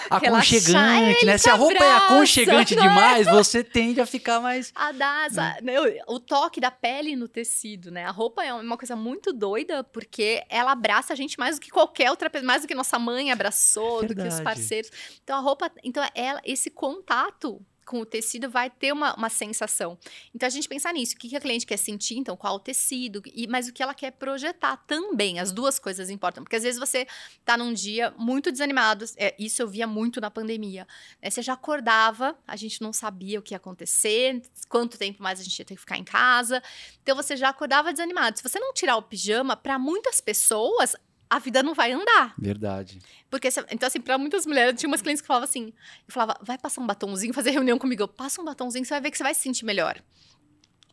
S2: aconchegante, Relaxar, né? Se a roupa abraça, é aconchegante é? demais, você tende a ficar mais. A dar, né? o toque da pele no tecido, né? A roupa é uma coisa muito doida, porque ela abraça a gente mais do que qualquer outra pessoa, mais do que nossa mãe abraçou, é do que os parceiros. Então a roupa. Então, ela, esse contato com o tecido vai ter uma, uma sensação. Então a gente pensar nisso, o que, que a cliente quer sentir, então qual o tecido, e, mas o que ela quer projetar também, as duas coisas importam, porque às vezes você tá num dia muito desanimado, é, isso eu via muito na pandemia, é, você já acordava, a gente não sabia o que ia acontecer, quanto tempo mais a gente ia ter que ficar em casa, então você já acordava desanimado. Se você não tirar o pijama, para muitas pessoas a vida não vai andar.
S1: Verdade.
S2: Porque, então, assim, para muitas mulheres, tinha umas clientes que falavam assim, eu falava, vai passar um batomzinho, fazer reunião comigo, eu passa um batomzinho, você vai ver que você vai se sentir melhor.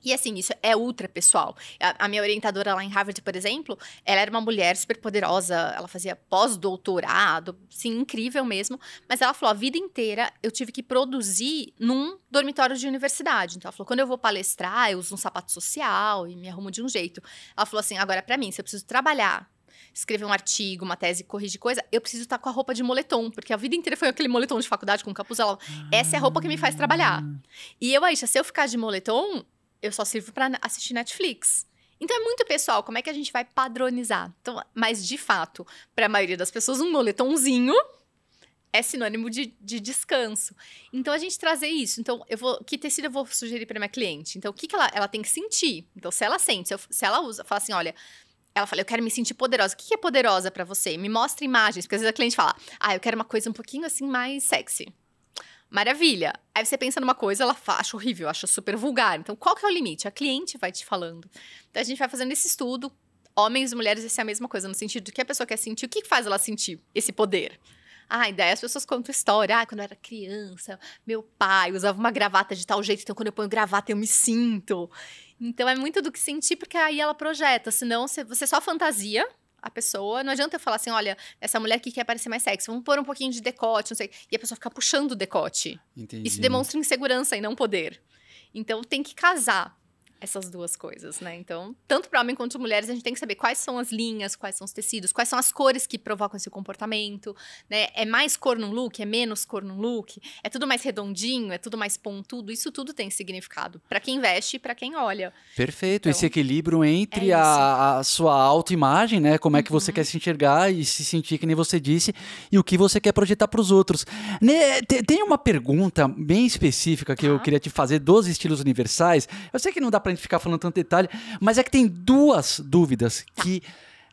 S2: E assim, isso é ultra pessoal. A, a, minha orientadora lá em Harvard, por exemplo, ela era uma mulher super poderosa, ela fazia pós-doutorado, sim, incrível mesmo. Mas ela falou: a vida inteira eu tive que produzir num dormitório de universidade. Então ela falou: quando eu vou palestrar, eu uso um sapato social e me arrumo de um jeito. Ela falou assim: agora, para mim, se eu preciso trabalhar escrever um artigo, uma tese, corrigir coisa, eu preciso estar tá com a roupa de moletom, porque a vida inteira foi aquele moletom de faculdade com capuzela. Ah. Essa é a roupa que me faz trabalhar. Ah. E eu, Aisha, se eu ficar de moletom, eu só sirvo para assistir Netflix. Então é muito pessoal, como é que a gente vai padronizar? Então, mas de fato, para a maioria das pessoas, um moletomzinho é sinônimo de, de, descanso. Então a gente trazer isso. Então eu vou, que tecido eu vou sugerir para minha cliente? Então o que, que ela, ela tem que sentir? Então se ela sente, se, eu, se ela usa, fala assim, olha, ela fala, eu quero me sentir poderosa. O que é poderosa para você? Me mostra imagens. Porque às vezes a cliente fala, ah, eu quero uma coisa um pouquinho assim mais sexy. Maravilha. Aí você pensa numa coisa, ela acha horrível, acha super vulgar. Então, qual que é o limite? A cliente vai te falando. Então, a gente vai fazendo esse estudo. Homens e mulheres, isso é a mesma coisa, no sentido de que a pessoa quer sentir. O que faz ela sentir esse poder? Ah, e daí as pessoas contam história. Ah, quando eu era criança, meu pai usava uma gravata de tal jeito, então quando eu ponho gravata eu me sinto. Então é muito do que sentir, porque aí ela projeta. Senão você só fantasia a pessoa. Não adianta eu falar assim, olha, essa mulher aqui quer parecer mais sexy, vamos pôr um pouquinho de decote, não sei. E a pessoa fica puxando o decote.
S1: Entendi. Isso demonstra
S2: insegurança e não poder. Então tem que casar essas duas coisas, né? Então, tanto para homem quanto para mulheres, a gente tem que saber quais são as linhas, quais são os tecidos, quais são as cores que provocam esse comportamento, né? É mais cor num look, é menos cor num look, é tudo mais redondinho, é tudo mais pontudo, isso tudo tem significado para quem veste e para quem olha.
S1: Perfeito, então, esse equilíbrio é entre é a, a, sua autoimagem, né? Como é que uhum. você quer se enxergar e se sentir que nem você disse e o que você quer projetar para os outros. Né? Tem uma pergunta bem específica que ah. eu tá. queria te fazer dos estilos universais. Eu sei que não dá para gente ficar falando tanto detalhe, mas é que tem duas dúvidas tá. que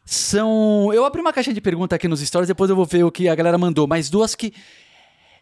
S1: são. Eu abri uma caixa de pergunta aqui nos stories, depois eu vou ver o que a galera mandou, mas duas que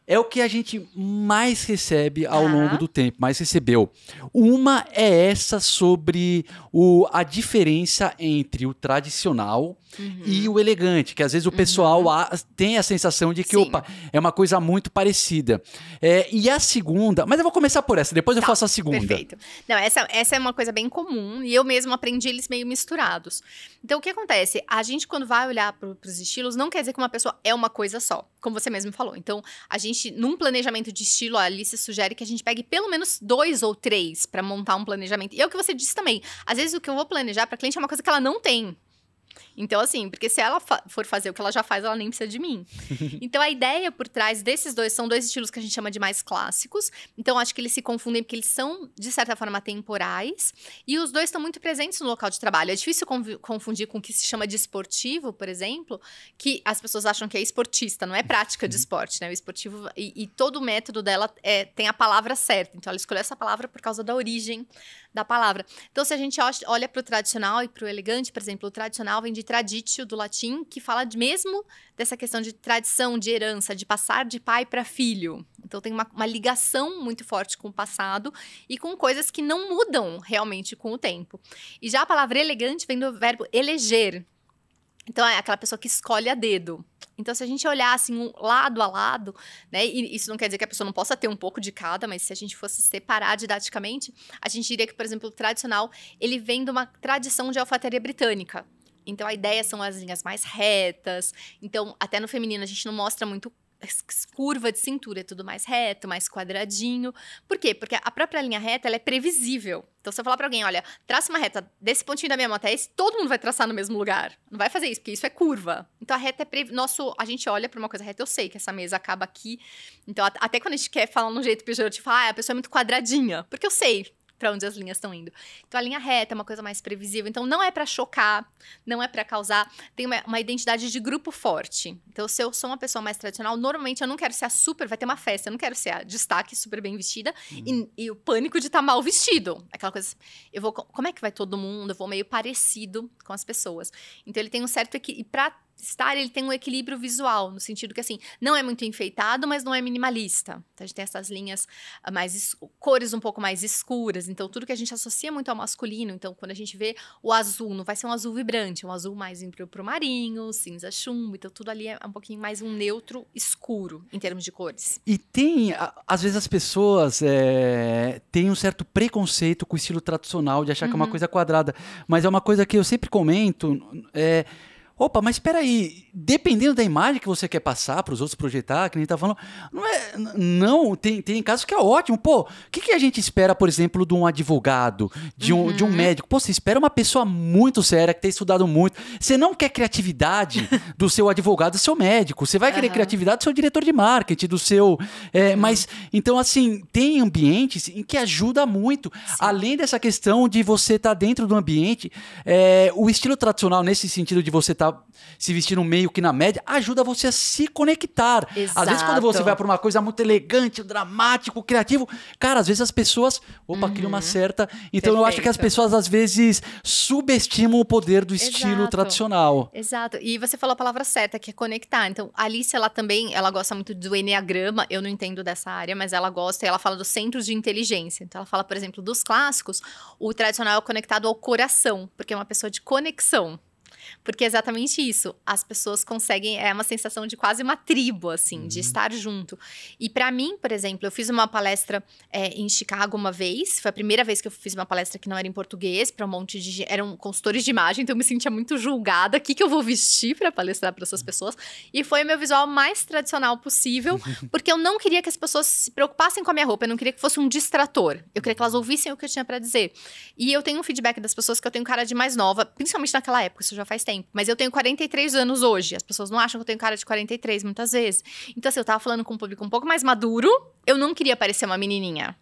S1: é o que a gente mais recebe ao uhum. longo do tempo, mais recebeu. Uma é essa sobre o, a diferença entre o tradicional uhum. e o elegante, que às vezes o pessoal uhum. a, tem a sensação de que, Sim. opa, é uma coisa muito parecida. É, e a segunda, mas eu vou começar por essa, depois tá, eu faço a segunda. Perfeito.
S2: Não, essa, essa é uma coisa bem comum e eu mesmo aprendi eles meio misturados. Então, o que acontece? A gente, quando vai olhar para os estilos, não quer dizer que uma pessoa é uma coisa só como você mesmo falou. Então, a gente, num planejamento de estilo, a Alice sugere que a gente pegue pelo menos dois ou três para montar um planejamento. E é o que você disse também. Às vezes, o que eu vou planejar para cliente é uma coisa que ela não tem. Então, assim, porque se ela fa for fazer o que ela já faz, ela nem precisa de mim. então, a ideia por trás desses dois são dois estilos que a gente chama de mais clássicos. Então, acho que eles se confundem porque eles são, de certa forma, temporais. E os dois estão muito presentes no local de trabalho. É difícil confundir com o que se chama de esportivo, por exemplo, que as pessoas acham que é esportista, não é prática de uhum. esporte, né? O esportivo. E, e todo o método dela é, tem a palavra certa. Então, ela escolheu essa palavra por causa da origem da palavra. Então, se a gente olha para o tradicional e para o elegante, por exemplo, o tradicional vem de traditio do latim, que fala mesmo dessa questão de tradição, de herança, de passar de pai para filho. Então tem uma, uma, ligação muito forte com o passado e com coisas que não mudam realmente com o tempo. E já a palavra elegante vem do verbo eleger. Então é aquela pessoa que escolhe a dedo. Então, se a gente olhar assim, um lado a lado, né? E isso não quer dizer que a pessoa não possa ter um pouco de cada, mas se a gente fosse separar didaticamente, a gente diria que, por exemplo, o tradicional, ele vem de uma tradição de alfataria britânica. Então a ideia são as linhas mais retas. Então, até no feminino, a gente não mostra muito curva de cintura, é tudo mais reto, mais quadradinho. Por quê? Porque a própria linha reta ela é previsível. Então, se eu falar para alguém, olha, traça uma reta desse pontinho da minha mão até esse, todo mundo vai traçar no mesmo lugar. Não vai fazer isso, porque isso é curva. Então, a reta é previsível. Nosso, a gente olha para uma coisa reta, eu sei que essa mesa acaba aqui. Então, até quando a gente quer falar num jeito pejorativo, ah, a pessoa é muito quadradinha. Porque eu sei, para onde as linhas estão indo. Então a linha reta é uma coisa mais previsível. Então não é para chocar, não é para causar. Tem uma, uma, identidade de grupo forte. Então se eu sou uma pessoa mais tradicional, normalmente eu não quero ser a super, vai ter uma festa, eu não quero ser a destaque super bem vestida uhum. e, e, o pânico de estar tá mal vestido. Aquela coisa, eu vou como é que vai todo mundo? Eu vou meio parecido com as pessoas. Então ele tem um certo e para estar ele tem um equilíbrio visual, no sentido que, assim, não é muito enfeitado, mas não é minimalista. Então, a gente tem essas linhas ah, mais... cores um pouco mais escuras. Então, tudo que a gente associa muito ao masculino. Então, quando a gente vê o azul, não vai ser um azul vibrante, é um azul mais indo pro marinho, cinza chumbo. Então, tudo ali é um pouquinho mais um neutro escuro, em termos de cores.
S1: E tem... Às vezes as pessoas é, têm um certo preconceito com o estilo tradicional, de achar uhum. que é uma uhum. coisa quadrada. Mas é uma coisa que eu sempre comento, é... Opa, mas espera aí, dependendo da imagem que você quer passar para os outros projetar, que nem está tá falando, não é, não, tem, tem casos que é ótimo. Pô, o que, que a gente espera, por exemplo, de um advogado, de um, uhum. de um uhum. médico? Pô, você espera uma pessoa muito séria, que tem estudado muito. Você não quer criatividade do seu advogado, do seu médico. Você vai querer uhum. criatividade do seu diretor de marketing, do seu. É, uhum. Mas, então, assim, tem ambientes em que ajuda muito. Sim. Além dessa questão de você estar tá dentro do ambiente, é, o estilo tradicional, nesse sentido de você estar tá Tá se vestir no meio que na média ajuda você a se conectar. Exato. Às vezes, quando você vai para uma coisa muito elegante, dramático, criativo, cara, às vezes as pessoas, opa, uhum. cria uma certa. Então, Perfeito. eu acho que as pessoas, às vezes, subestimam o poder do Exato. estilo tradicional.
S2: Exato. E você falou a palavra certa, que é conectar. Então, a Alice, ela também, ela gosta muito do Enneagrama, eu não entendo dessa área, mas ela gosta e ela fala dos centros de inteligência. Então, ela fala, por exemplo, dos clássicos, o tradicional é conectado ao coração, porque é uma pessoa de conexão. Porque é exatamente isso. As pessoas conseguem. É uma sensação de quase uma tribo, assim, uhum. de estar junto. E para mim, por exemplo, eu fiz uma palestra é, em Chicago uma vez. Foi a primeira vez que eu fiz uma palestra que não era em português, para um monte de. Eram consultores de imagem, então eu me sentia muito julgada. O que, que eu vou vestir para palestrar para essas pessoas? E foi o meu visual mais tradicional possível, porque eu não queria que as pessoas se preocupassem com a minha roupa. Eu não queria que fosse um distrator. Eu queria que elas ouvissem o que eu tinha para dizer. E eu tenho um feedback das pessoas que eu tenho cara de mais nova, principalmente naquela época, isso já faz tempo tempo. Mas eu tenho 43 anos hoje. As pessoas não acham que eu tenho cara de 43 muitas vezes. Então, assim, eu tava falando com um público um pouco mais maduro. Eu não queria parecer uma menininha.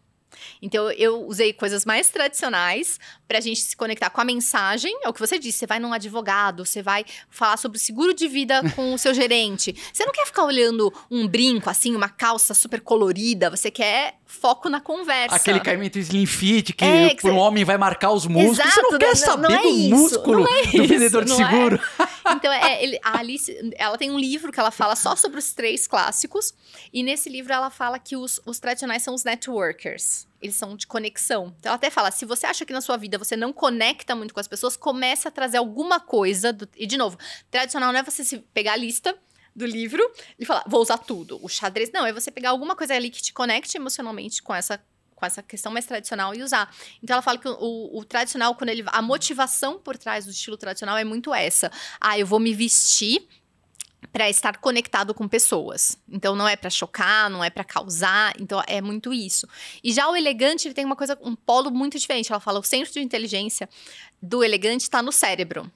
S2: Então, eu usei coisas mais tradicionais para a gente se conectar com a mensagem. É o que você disse: você vai num advogado, você vai falar sobre seguro de vida com o seu gerente. Você não quer ficar olhando um brinco assim, uma calça super colorida, você quer foco na conversa. Aquele caimento
S1: slim fit que, é, que um homem vai marcar os músculos. Exato, você não quer saber não, é não é do isso, músculo é isso, do vendedor de é. seguro.
S2: É. Então, é, ele, a Alice, ela tem um livro que ela fala só sobre os três clássicos. E nesse livro ela fala que os, os tradicionais são os networkers. Eles são de conexão. Então, ela até fala: se você acha que na sua vida você não conecta muito com as pessoas, comece a trazer alguma coisa. Do... E, de novo, tradicional não é você se pegar a lista do livro e falar, vou usar tudo. O xadrez não, é você pegar alguma coisa ali que te conecte emocionalmente com essa com essa questão mais tradicional e usar. Então ela fala que o, o, tradicional, quando ele. A motivação por trás do estilo tradicional é muito essa. Ah, eu vou me vestir para estar conectado com pessoas. Então não é para chocar, não é para causar, então é muito isso. E já o elegante, ele tem uma coisa um polo muito diferente. Ela fala o centro de inteligência do elegante está no cérebro.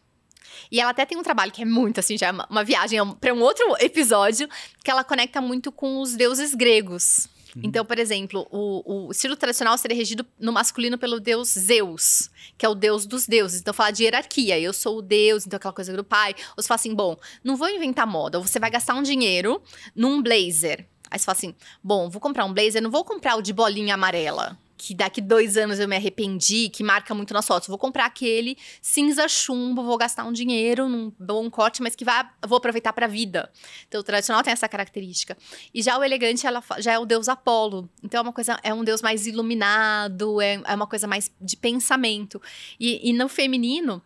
S2: E ela até tem um trabalho que é muito assim, já é uma, uma viagem é para um outro episódio, que ela conecta muito com os deuses gregos. Uhum. Então, por exemplo, o, o, estilo tradicional seria regido no masculino pelo deus Zeus, que é o deus dos deuses. Então, falar de hierarquia, eu sou o deus, então aquela coisa do pai. Ou você fala assim, bom, não vou inventar moda, você vai gastar um dinheiro num blazer. Aí você fala assim, bom, vou comprar um blazer, não vou comprar o de bolinha amarela que daqui dois anos eu me arrependi, que marca muito nas fotos, Vou comprar aquele cinza chumbo, vou gastar um dinheiro num bom corte, mas que vai, vou aproveitar para a vida. Então, o tradicional tem essa característica. E já o elegante, ela já é o deus Apolo. Então, é uma coisa, é um deus mais iluminado, é, é uma coisa mais de pensamento. E, e no feminino,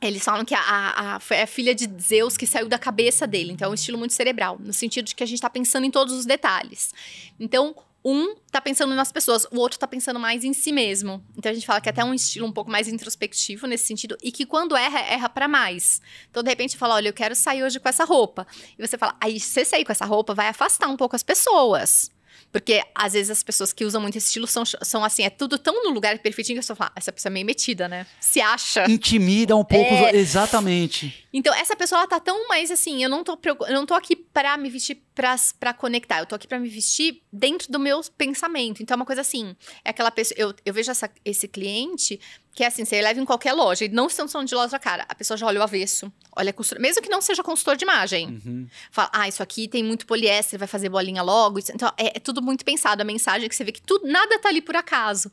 S2: eles falam que a, a, a, filha de Zeus que saiu da cabeça dele. Então, é um estilo muito cerebral, no sentido de que a gente está pensando em todos os detalhes. Então, um tá pensando nas pessoas, o outro tá pensando mais em si mesmo. Então a gente fala que é até um estilo um pouco mais introspectivo nesse sentido e que quando erra, erra para mais. Então de repente fala, olha, eu quero sair hoje com essa roupa. E você fala, aí você sair com essa roupa vai afastar um pouco as pessoas. Porque às vezes as pessoas que usam muito esse estilo são, são assim, é tudo tão no lugar perfeitinho que eu fala, ah, essa pessoa é meio metida, né? Se acha.
S1: Intimida um pouco, é... exatamente.
S2: Então essa pessoa ela tá tão mais assim, eu não tô, eu não tô aqui para me vestir para conectar. Eu tô aqui para me vestir dentro do meu pensamento. Então é uma coisa assim, é aquela pessoa, eu, eu vejo essa, esse cliente que é assim, você leva em qualquer loja, e não estão falando de loja cara, a pessoa já olha o avesso, olha a costura, mesmo que não seja consultor de imagem. Uhum. Fala, ah, isso aqui tem muito poliéster, vai fazer bolinha logo. Então é, é tudo muito pensado, a mensagem é que você vê que tudo, nada tá ali por acaso.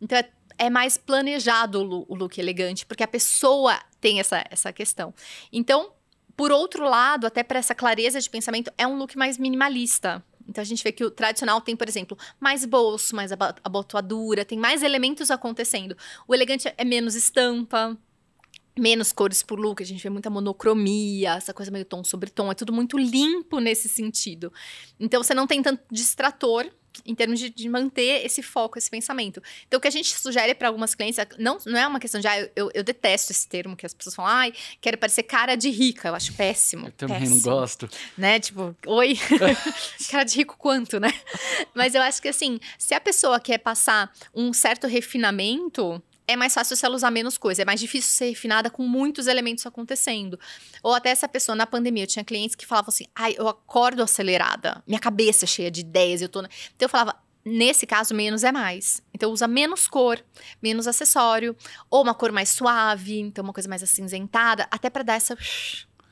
S2: Então é é mais planejado o look elegante, porque a pessoa tem essa, essa questão. Então, por outro lado, até para essa clareza de pensamento, é um look mais minimalista. Então a gente vê que o tradicional tem, por exemplo, mais bolso, mais abotoadura, tem mais elementos acontecendo. O elegante é menos estampa, menos cores por look, a gente vê muita monocromia, essa coisa meio tom sobre tom, é tudo muito limpo nesse sentido. Então você não tem tanto distrator em termos de, de, manter esse foco, esse pensamento. Então, o que a gente sugere para algumas clientes, é, não, não é uma questão de, ah, eu, eu detesto esse termo que as pessoas falam, ai, quero parecer cara de rica, eu acho péssimo. Eu também péssimo. não gosto. Né? Tipo, oi, cara de rico quanto, né? Mas eu acho que, assim, se a pessoa quer passar um certo refinamento, é mais fácil se ela usar menos coisa, é mais difícil ser refinada com muitos elementos acontecendo. Ou até essa pessoa, na pandemia, eu tinha clientes que falavam assim: ai, eu acordo acelerada, minha cabeça é cheia de ideias, eu tô. Então eu falava. Nesse caso, menos é mais. Então, usa menos cor, menos acessório, ou uma cor mais suave, então uma coisa mais acinzentada, até para dar essa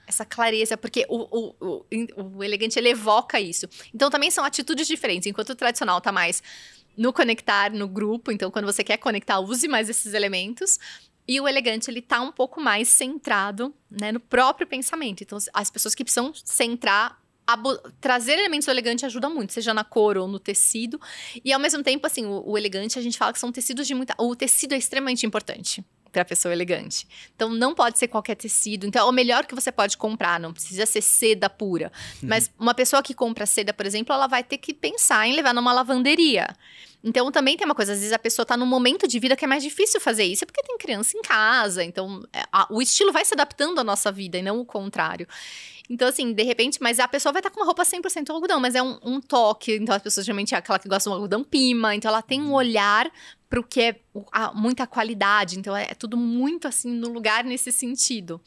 S2: essa clareza, porque o, o, o, o, elegante ele evoca isso. Então também são atitudes diferentes. Enquanto o tradicional tá mais no conectar, no grupo. Então, quando você quer conectar, use mais esses elementos. E o elegante, ele tá um pouco mais centrado, né, no próprio pensamento. Então, as pessoas que precisam centrar, trazer elementos do elegante ajuda muito, seja na cor ou no tecido. E ao mesmo tempo, assim, o, o elegante, a gente fala que são tecidos de muita. O tecido é extremamente importante para pessoa elegante. Então não pode ser qualquer tecido. Então é o melhor que você pode comprar, não precisa ser seda pura. Uhum. Mas uma pessoa que compra seda, por exemplo, ela vai ter que pensar em levar numa lavanderia. Então também tem uma coisa, às vezes a pessoa tá num momento de vida que é mais difícil fazer isso, é porque tem criança em casa, então é, a, o estilo vai se adaptando à nossa vida e não o contrário. Então, assim, de repente, mas a pessoa vai estar tá com uma roupa 100% algodão, mas é um, um, toque. Então, as pessoas geralmente é aquela que gosta de um algodão pima. Então, ela tem um uhum. olhar para o que é a, muita qualidade. Então, é, é tudo muito, assim, no lugar nesse sentido.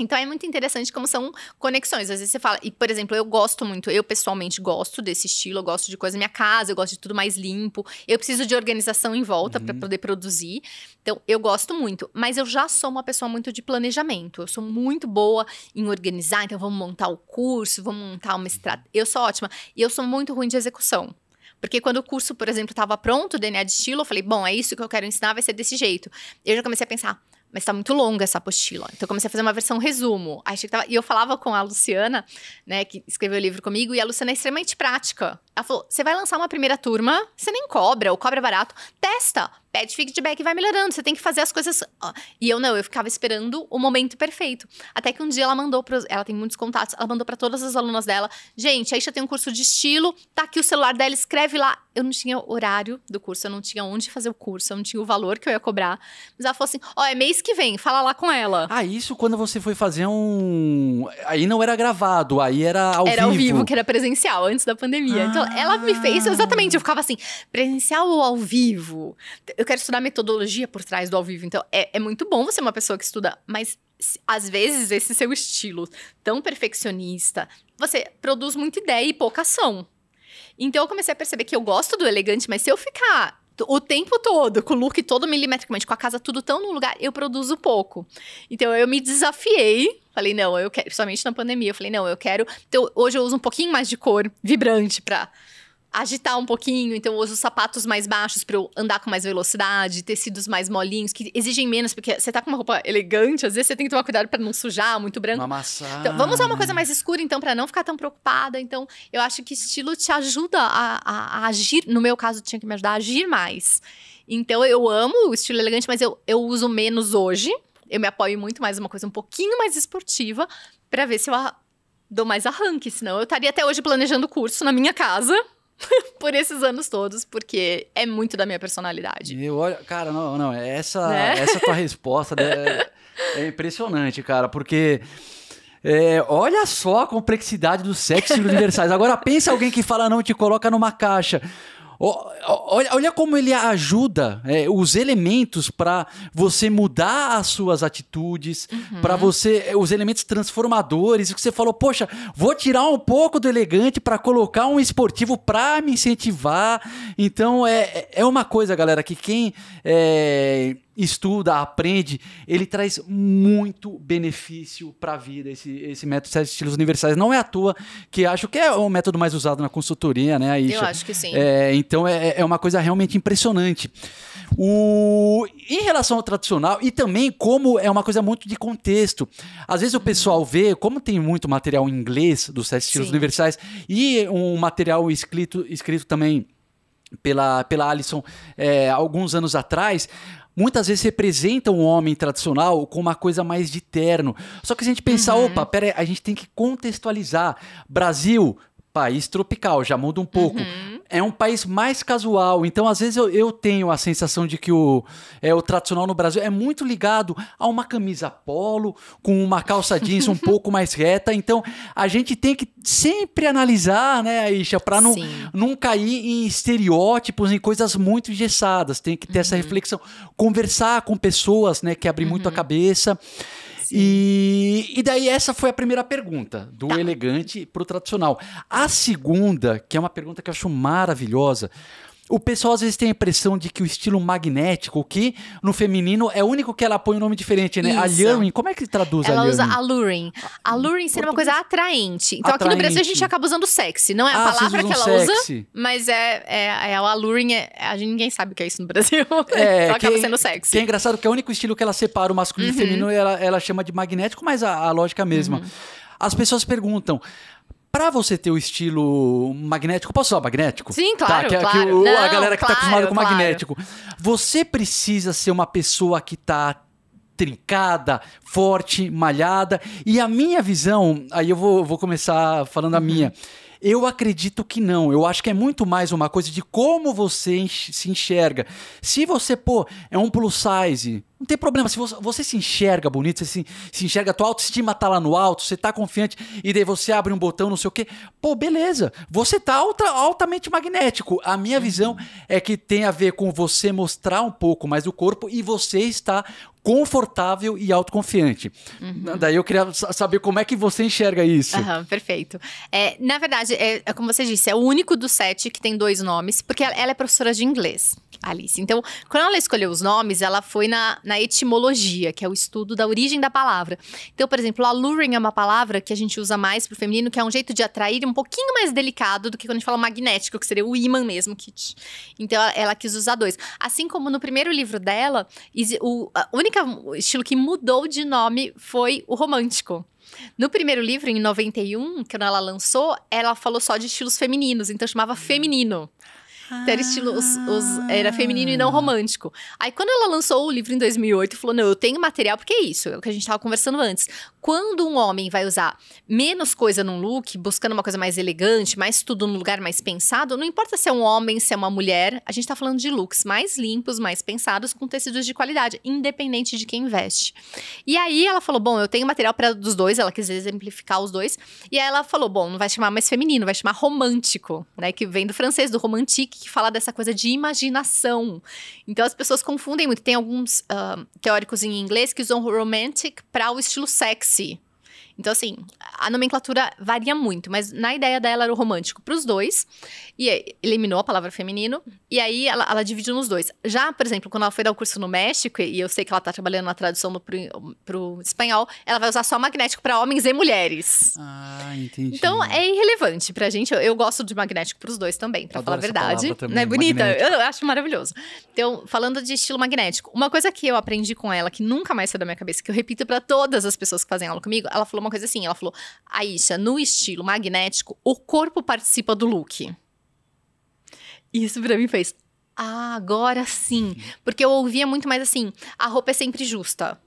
S2: Então é muito interessante como são conexões. Às vezes você fala, e por exemplo, eu gosto muito, eu pessoalmente gosto desse estilo, eu gosto de coisa minha casa, eu gosto de tudo mais limpo. Eu preciso de organização em volta uhum. para poder produzir. Então eu gosto muito, mas eu já sou uma pessoa muito de planejamento. Eu sou muito boa em organizar, então vamos montar o curso, vamos montar uma estrada. Eu sou ótima e eu sou muito ruim de execução. Porque quando o curso, por exemplo, estava pronto, DNA de estilo, eu falei, bom, é isso que eu quero ensinar, vai ser desse jeito. Eu já comecei a pensar, mas tá muito longa essa apostila. Então eu comecei a fazer uma versão resumo. Aí tava... E eu falava com a Luciana, né, que escreveu o livro comigo, e a Luciana é extremamente prática. Ela falou: você vai lançar uma primeira turma, você nem cobra, ou cobra é barato, testa, pede é feedback e vai melhorando. Você tem que fazer as coisas. E eu não, eu ficava esperando o momento perfeito. Até que um dia ela mandou para. Ela tem muitos contatos, ela mandou para todas as alunas dela. Gente, aí já tem um curso de estilo, tá aqui o celular dela, escreve lá. Eu não tinha horário do curso, eu não tinha onde fazer o curso, eu não tinha o valor que eu ia cobrar. Mas ela falou assim: ó, oh, é mês que vem, fala lá com ela. Ah, isso quando
S1: você foi fazer um. Aí não era gravado, aí era ao era vivo. Era ao vivo, que era
S2: presencial, antes da pandemia. Ah. Então ela me fez ah. exatamente, eu ficava assim: presencial ou ao vivo? eu quero estudar metodologia por trás do ao vivo. Então, é, é muito bom você ser uma pessoa que estuda, mas às vezes esse seu estilo tão perfeccionista, você produz muita ideia e pouca ação. Então eu comecei a perceber que eu gosto do elegante, mas se eu ficar o tempo todo, com o look todo milimetricamente, com a casa tudo tão no lugar, eu produzo pouco. Então eu me desafiei, falei, não, eu quero, principalmente na pandemia, eu falei, não, eu quero. Então hoje eu uso um pouquinho mais de cor vibrante para agitar um pouquinho, então eu uso sapatos mais baixos para eu andar com mais velocidade, tecidos mais molinhos, que exigem menos, porque você tá com uma roupa elegante, às vezes você tem que tomar cuidado para não sujar, muito branco. Uma amassar. Então, vamos usar uma coisa mais escura, então, para não ficar tão preocupada. Então, eu acho que estilo te ajuda a, a, a agir, no meu caso, tinha que me ajudar a agir mais. Então, eu amo o estilo elegante, mas eu, eu uso menos hoje. Eu me apoio muito mais uma coisa um pouquinho mais esportiva, para ver se eu dou mais arranque, senão eu estaria até hoje planejando curso na minha casa, por esses anos todos, porque é muito da minha personalidade. Eu olho, cara, não, não, é
S1: essa, né? essa tua resposta é, é impressionante, cara, porque é, olha só a complexidade do sexo universais. Agora pensa alguém que fala não te coloca numa caixa. Olha, olha como ele ajuda é, os elementos para você mudar as suas atitudes, uhum. para você. É, os elementos transformadores. que você falou, poxa, vou tirar um pouco do elegante para colocar um esportivo para me incentivar. Então é, é, é uma coisa, galera, que quem. É, estuda, aprende, ele traz muito benefício para a vida, esse, esse método sete estilos universais. Não é à toa que acho que é o método mais usado na consultoria, né, Aisha? Eu acho que sim. É, então é, é uma coisa realmente impressionante. O... Em relação ao tradicional, e também como é uma coisa muito de contexto. Às vezes o pessoal vê, como tem muito material em inglês dos sete estilos sim. universais, e um material escrito, escrito também pela, pela Alison é, alguns anos atrás, muitas vezes representam o homem tradicional com uma coisa mais de terno. Só que se a gente pensar, uhum. opa, pera, aí, a gente tem que contextualizar. Brasil, país tropical, já muda um pouco. Uhum é um país mais casual. Então, às vezes, eu, eu tenho a sensação de que o, é, o tradicional no Brasil é muito ligado a uma camisa polo, com uma calça jeans um pouco mais reta. Então, a gente tem que sempre analisar, né, Aisha, para não, não cair em estereótipos, em coisas muito engessadas. Tem que ter uhum. essa reflexão. Conversar com pessoas né, que abrem uhum. muito a uhum. cabeça. E, e daí essa foi a primeira pergunta, do tá. elegante pro tradicional. A segunda, que é uma pergunta que eu acho maravilhosa, o pessoal às vezes tem a impressão de que o estilo magnético, que no feminino é o único que ela põe um nome diferente, né? Isso. Alluring, como é que traduz ela alluring? Ela usa
S2: alluring. Alluring seria uma coisa atraente. Então atraente. aqui no Brasil a gente acaba usando sexy. Não é a ah, palavra que ela sexy. usa, mas é, é, é o alluring. É, a gente, ninguém sabe o que é isso no Brasil. É, Só então, acaba que, sendo sexy. Que é engraçado
S1: que é o único estilo que ela separa o masculino uhum. e o uhum. feminino, ela, ela chama de magnético, mas a, a lógica é a mesma. Uhum. As pessoas perguntam, Pra você ter o estilo magnético, posso usar magnético? Sim, tá, claro. Tá, que, claro. Que o, Não, a galera que tá claro, tá acostumada com claro. magnético. Você precisa ser uma pessoa que tá trincada, forte, malhada. E a minha visão, aí eu vou, vou começar falando a uhum. minha. Eu acredito que não. Eu acho que é muito mais uma coisa de como você se enxerga. Se você, pô, é um plus size, não tem problema. Se você, você se enxerga bonito, você se, se, enxerga, tua autoestima tá lá no alto, você tá confiante, e daí você abre um botão, não sei o quê. Pô, beleza. Você tá altamente magnético. A minha uhum. visão é que tem a ver com você mostrar um pouco mais do corpo e você está confortável e autoconfiante. Uhum. Daí eu queria saber como é que você enxerga isso.
S2: Uhum, perfeito. É, na verdade, é, é, como você disse, é o único do sete que tem dois nomes, porque ela é professora de inglês. Alice. Então, quando ela escolheu os nomes, ela foi na, na etimologia, que é o estudo da origem da palavra. Então, por exemplo, alluring é uma palavra que a gente usa mais pro feminino, que é um jeito de atrair um pouquinho mais delicado do que quando a gente fala magnético, que seria o imã mesmo. Que... Então, ela, ela quis usar dois. Assim como no primeiro livro dela, o, a única único estilo que mudou de nome foi o romântico. No primeiro livro, em 91, que ela lançou, ela falou só de estilos femininos, então chamava hum. feminino. Ah. era estilo. Os, os, era feminino e não romântico. Aí quando ela lançou o livro em 2008, falou: não, eu tenho material, porque é isso, é o que a gente tava conversando antes. Quando um homem vai usar menos coisa num look, buscando uma coisa mais elegante, mais tudo num lugar mais pensado, não importa se é um homem, se é uma mulher, a gente tá falando de looks mais limpos, mais pensados, com tecidos de qualidade, independente de quem veste. E aí ela falou: bom, eu tenho material para dos dois, ela quis exemplificar os dois. E aí ela falou: bom, não vai chamar mais feminino, vai chamar romântico, né? Que vem do francês, do romantique que fala dessa coisa de imaginação. Então as pessoas confundem muito. Tem alguns uh, teóricos em inglês que usam romantic para o estilo sexy. Então, assim, a nomenclatura varia muito, mas na ideia dela era o romântico para os dois, e eliminou a palavra feminino, e aí ela, ela dividiu nos dois. Já, por exemplo, quando ela foi dar o curso no México, e eu sei que ela está trabalhando na tradução para o espanhol, ela vai usar só magnético para homens e mulheres. Ah, entendi. Então, é irrelevante para a gente. Eu, eu gosto de magnético para os dois também, para falar a verdade. não é bonita? Eu acho maravilhoso. Então, falando de estilo magnético, uma coisa que eu aprendi com ela, que nunca mais saiu da minha cabeça, que eu repito para todas as pessoas que fazem aula comigo, ela falou uma alguma coisa assim. Ela falou: Aisha, no estilo magnético, o corpo participa do look. Isso pra mim fez. Ah, agora sim. Porque eu ouvia muito mais assim: a roupa é sempre justa.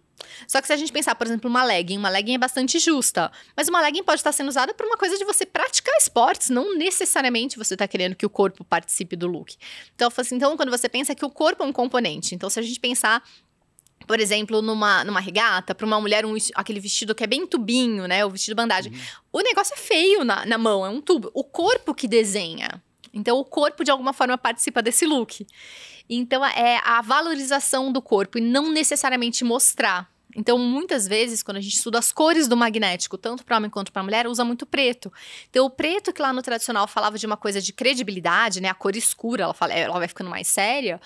S2: Só que se a gente pensar, por exemplo, uma legging, uma legging é bastante justa, mas uma legging pode estar sendo usada para uma coisa de você praticar esportes, não necessariamente você está querendo que o corpo participe do look. Então, assim, então, quando você pensa que o corpo é um componente, então se a gente pensar por exemplo, numa, numa regata, para uma mulher, um, aquele vestido que é bem tubinho, né? O vestido bandagem. Uhum. O negócio é feio na, na mão, é um tubo. O corpo que desenha. Então, o corpo, de alguma forma, participa desse look. Então, é a valorização do corpo e não necessariamente mostrar. Então, muitas vezes, quando a gente estuda as cores do magnético, tanto para homem quanto para mulher, usa muito preto. Então, o preto, que lá no tradicional falava de uma coisa de credibilidade, né? A cor escura, ela, fala, ela vai ficando mais séria.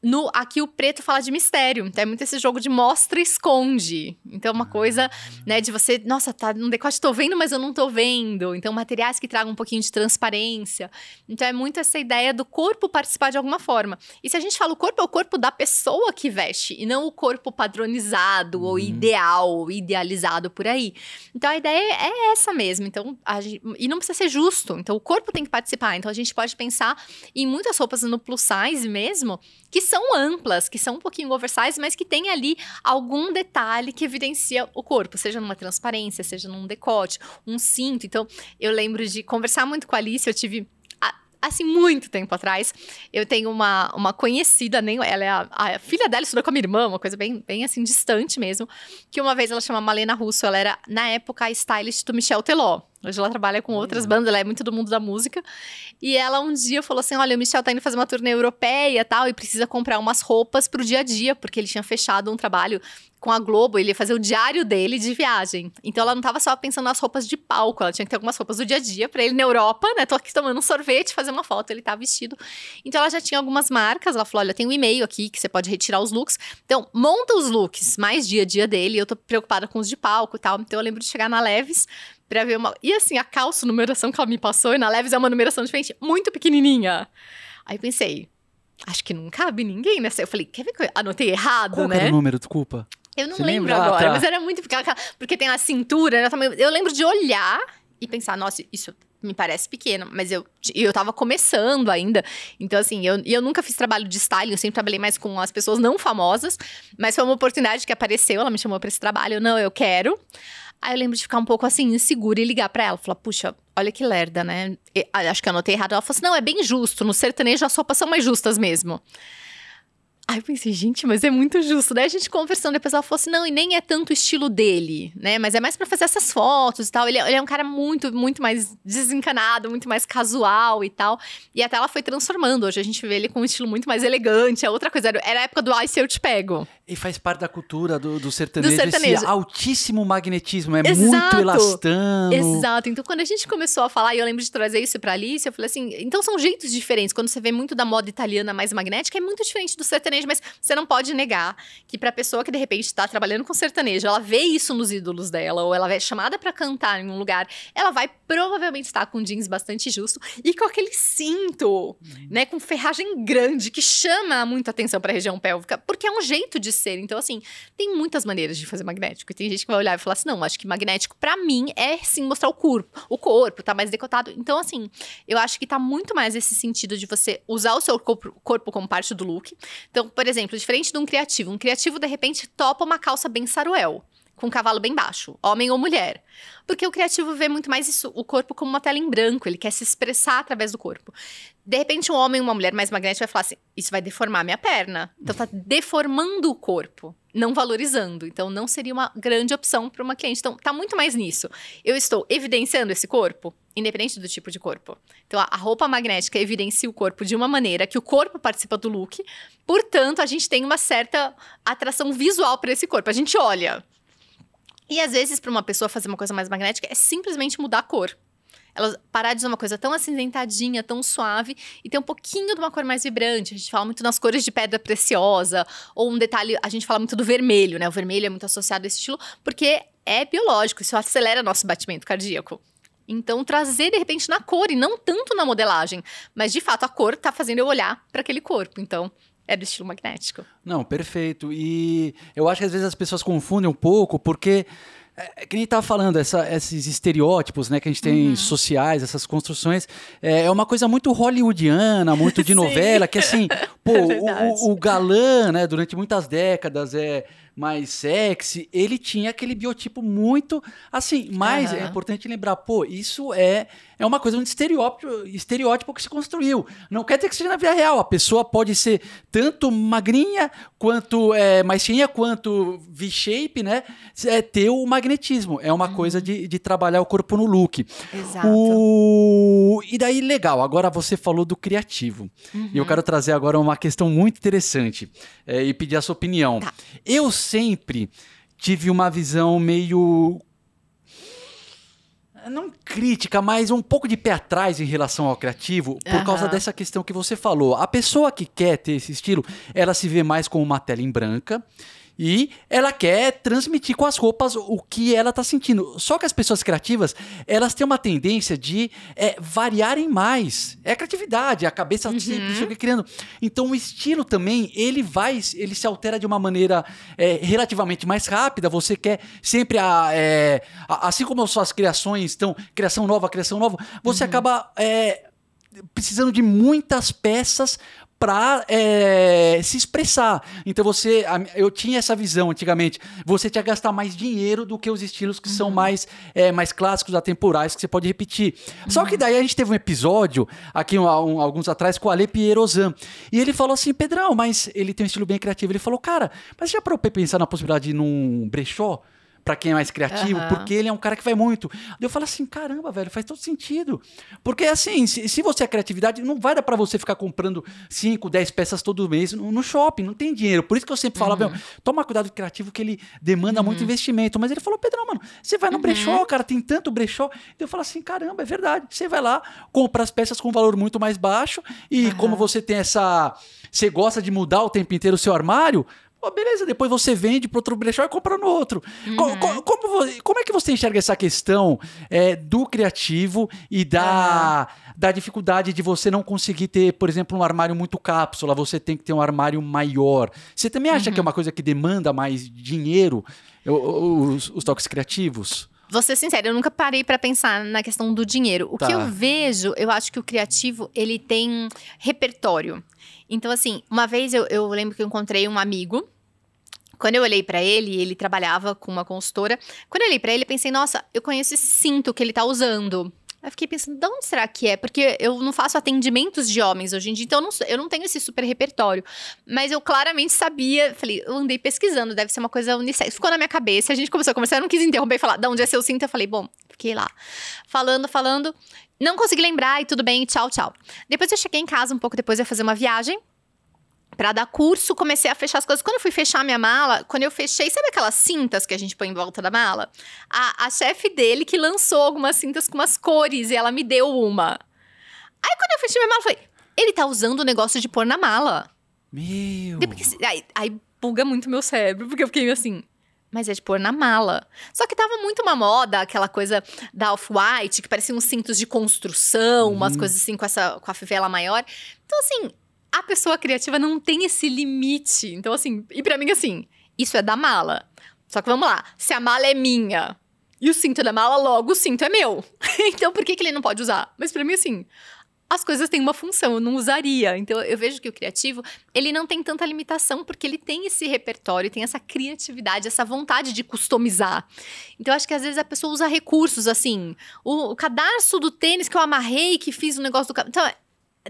S2: No, aqui o preto fala de mistério, então é muito esse jogo de mostra e esconde. Então, é uma coisa, né, de você, nossa, tá no decote, tô vendo, mas eu não tô vendo. Então, materiais que tragam um pouquinho de transparência. Então, é muito essa ideia do corpo participar de alguma forma. E se a gente fala o corpo, é o corpo da pessoa que veste, e não o corpo padronizado, ou uhum. ideal, ou idealizado por aí. Então, a ideia é essa mesmo. Então, gente, e não precisa ser justo. Então, o corpo tem que participar. Então, a gente pode pensar em muitas roupas no plus size mesmo, que são amplas, que são um pouquinho oversized, mas que tem ali algum detalhe que evidencia o corpo, seja numa transparência, seja num decote, um cinto. Então, eu lembro de conversar muito com a Alice, eu tive assim, muito tempo atrás, eu tenho uma, uma conhecida, nem ela é a, a, filha dela estudou com a minha irmã, uma coisa bem, bem assim, distante mesmo, que uma vez ela chama Malena Russo, ela era, na época, a stylist do Michel Teló. Hoje ela trabalha com outras uhum. bandas, ela é muito do mundo da música. E ela um dia falou assim: Olha, o Michel tá indo fazer uma turnê europeia tal, e precisa comprar umas roupas pro dia a dia, porque ele tinha fechado um trabalho com a Globo, ele ia fazer o diário dele de viagem. Então ela não tava só pensando nas roupas de palco, ela tinha que ter algumas roupas do dia a dia para ele na Europa, né? Tô aqui tomando um sorvete, fazer uma foto, ele tá vestido. Então ela já tinha algumas marcas, ela falou: olha, tem um e-mail aqui que você pode retirar os looks. Então, monta os looks mais dia a dia dele, eu tô preocupada com os de palco e tal. Então eu lembro de chegar na Leves Pra ver uma. E assim, a calça, a numeração que ela me passou, e na Leves é uma numeração diferente, muito pequenininha. Aí pensei, acho que não cabe ninguém nessa. Eu falei, quer ver que eu anotei errado, Qual né? Qual era o número,
S1: desculpa? Eu não Você lembro lembra? agora, ah, tá. mas era
S2: muito pequena, porque tem a cintura, né? Eu lembro de olhar e pensar, nossa, isso me parece pequeno, mas eu, eu tava começando ainda. Então, assim, eu, eu nunca fiz trabalho de styling, eu sempre trabalhei mais com as pessoas não famosas, mas foi uma oportunidade que apareceu, ela me chamou para esse trabalho, eu, não, eu quero. Aí eu lembro de ficar um pouco assim, insegura e ligar para ela. Falar, puxa, olha que lerda, né? E, acho que eu anotei errado. Ela falou assim: não, é bem justo. No sertanejo as sopas são mais justas mesmo. Aí eu pensei, gente, mas é muito justo. Daí a gente conversando, depois ela falou assim: não, e nem é tanto o estilo dele, né? Mas é mais para fazer essas fotos e tal. Ele, é, ele, é um cara muito, muito mais desencanado, muito mais casual e tal. E até ela foi transformando. Hoje a gente vê ele com um estilo muito mais elegante, é outra coisa. Era a época do se Eu Te Pego. E
S1: faz parte da cultura do, do, sertanejo, do sertanejo, esse altíssimo magnetismo, é Exato. muito elastano. Exato.
S2: Então, quando a gente começou a falar, e eu lembro de trazer isso pra Alice, eu falei assim: então são jeitos diferentes. Quando você vê muito da moda italiana mais magnética, é muito diferente do sertanejo, mas você não pode negar que pra pessoa que de repente tá trabalhando com sertanejo, ela vê isso nos ídolos dela, ou ela é chamada para cantar em um lugar, ela vai provavelmente estar tá com jeans bastante justo e com aquele cinto, hum. né, com ferragem grande, que chama muita atenção pra região pélvica, porque é um jeito de acontecer. Então, assim, tem muitas maneiras de fazer magnético. E tem gente que vai olhar e falar assim: não, acho que magnético, para mim, é sim mostrar o corpo. O corpo tá mais decotado. Então, assim, eu acho que tá muito mais esse sentido de você usar o seu corpo como parte do look. Então, por exemplo, diferente de um criativo. Um criativo, de repente, topa uma calça bem saruel com um cavalo bem baixo, homem ou mulher. Porque o criativo vê muito mais isso, o corpo como uma tela em branco, ele quer se expressar através do corpo. De repente, um homem e uma mulher mais magnética vai falar assim: isso vai deformar minha perna. Então tá deformando o corpo, não valorizando. Então não seria uma grande opção para uma cliente. Então tá muito mais nisso. Eu estou evidenciando esse corpo, independente do tipo de corpo. Então a roupa magnética evidencia o corpo de uma maneira que o corpo participa do look. Portanto, a gente tem uma certa atração visual para esse corpo. A gente olha. E às vezes para uma pessoa fazer uma coisa mais magnética é simplesmente mudar a cor. Ela parar de usar uma coisa tão acinzentadinha, tão suave, e ter um pouquinho de uma cor mais vibrante. A gente fala muito nas cores de pedra preciosa, ou um detalhe, a gente fala muito do vermelho, né? O vermelho é muito associado a esse estilo, porque é biológico, isso acelera nosso batimento cardíaco. Então, trazer de repente na cor e não tanto na modelagem. Mas de fato, a cor está fazendo eu olhar para aquele corpo. Então, é do estilo magnético.
S1: Não, perfeito. E eu acho que às vezes as pessoas confundem um pouco, porque é, é, que nem estava falando, essa, esses estereótipos né, que a gente tem uhum. sociais, essas construções, é, é, uma coisa muito hollywoodiana, muito de novela, que assim, é pô, é o, o, galã, né, durante muitas décadas, é mais sexy, ele tinha aquele biotipo muito, assim, mas uhum. é importante lembrar, pô, isso é é uma coisa, um estereótipo, estereótipo que se construiu. Não quer dizer que seja na vida real. A pessoa pode ser tanto magrinha, quanto é, mais cheia, quanto V-shape, né? É ter o magnetismo. É uma uhum. coisa de, de trabalhar o corpo no look. Exato. O... E daí, legal, agora você falou do criativo. Uhum. E eu quero trazer agora uma questão muito interessante é, e pedir a sua opinião. Tá. Eu sempre tive uma visão meio não crítica, mas um pouco de pé atrás em relação ao criativo, por uhum. causa dessa questão que você falou. A pessoa que quer ter esse estilo, ela se vê mais como uma tela em branca e ela quer transmitir com as roupas o que ela tá sentindo. Só que as pessoas criativas, elas têm uma tendência de é, variarem mais. É a criatividade, é a cabeça uhum. sempre, sempre criando. Então o estilo também, ele vai, ele se altera de uma maneira é, relativamente mais rápida. Você quer sempre a, é, a, assim como as suas criações estão, criação nova, criação nova, você uhum. acaba é, precisando de muitas peças para é, se expressar. Então você, eu tinha essa visão antigamente. Você tinha que gastar mais dinheiro do que os estilos que uhum. são mais, é, mais clássicos, atemporais, que você pode repetir. Uhum. Só que uhum. daí a gente teve um episódio aqui um, um, alguns atrás com o Ale Pierozan e ele falou assim, Pedrão, mas ele tem um estilo bem criativo. Ele falou, cara, mas já para eu pensar na possibilidade de ir num brechó? para quem é mais criativo, uhum. porque ele é um cara que vai muito. Eu falo assim, caramba, velho, faz todo sentido. Porque assim, se, se você é criatividade, não vai dar para você ficar comprando 5, 10 peças todo mês no, no, shopping, não tem dinheiro. Por isso que eu sempre falo, uhum. toma cuidado criativo que ele demanda uhum. muito investimento. Mas ele falou, Pedro, mano, você vai no uhum. brechó, cara, tem tanto brechó. Eu falo assim, caramba, é verdade. Você vai lá, compra as peças com um valor muito mais baixo e como você tem essa você gosta de mudar o tempo inteiro o seu armário, Oh, beleza, depois você vende para outro brechó e compra no outro. Uhum. Co co como, como, é que você enxerga essa questão é, do criativo e da, uhum. da dificuldade de você não conseguir ter, por exemplo, um armário muito cápsula, você tem que ter um armário maior. Você também acha uhum. que é uhum. uma coisa que demanda mais dinheiro, os, os toques criativos?
S2: Vou ser sincera, eu nunca parei para pensar na questão do dinheiro. O tá. que eu vejo, eu acho que o criativo, ele tem repertório. Então, assim, uma vez eu, eu lembro que eu encontrei um amigo quando eu olhei para ele, ele trabalhava com uma consultora. Quando eu olhei para ele, pensei, nossa, eu conheço esse cinto que ele tá usando. Aí fiquei pensando, de onde será que é? Porque eu não faço atendimentos de homens hoje em dia, então eu não, eu não tenho esse super repertório. Mas eu claramente sabia, falei, eu andei pesquisando, deve ser uma coisa unissex. Ficou na minha cabeça, a gente começou a conversar, eu não quis interromper e falar, de onde é seu cinto? Eu falei, bom, fiquei lá. Falando, falando. Não consegui lembrar e tudo bem, tchau, tchau. Depois eu cheguei em casa um pouco depois, ia fazer uma viagem para dar curso, comecei a fechar as coisas. Quando eu fui fechar minha mala, quando eu fechei, sabe aquelas cintas que a gente põe em volta da mala? A, a chefe dele que lançou algumas cintas com umas cores e ela me deu uma. Aí quando eu fechei minha mala, eu falei: ele tá usando o negócio de pôr na mala. Meu. Depois, aí, aí buga muito meu cérebro, porque eu fiquei assim: mas é de pôr na mala. Só que tava muito uma moda, aquela coisa da off-white, que parecia uns cintos de construção, uhum. umas coisas assim com, essa, com a fivela maior. Então, assim, a pessoa criativa não tem esse limite. Então, assim, e para mim, assim, isso é da mala. Só que vamos lá, se a mala é minha e o cinto é da mala, logo o cinto é meu. então, por que, que ele não pode usar? Mas para mim, assim, as coisas têm uma função, eu não usaria. Então eu vejo que o criativo, ele não tem tanta limitação porque ele tem esse repertório, tem essa criatividade, essa vontade de customizar. Então acho que às vezes a pessoa usa recursos assim, o, o cadarço do tênis que eu amarrei, que fiz o um negócio do, então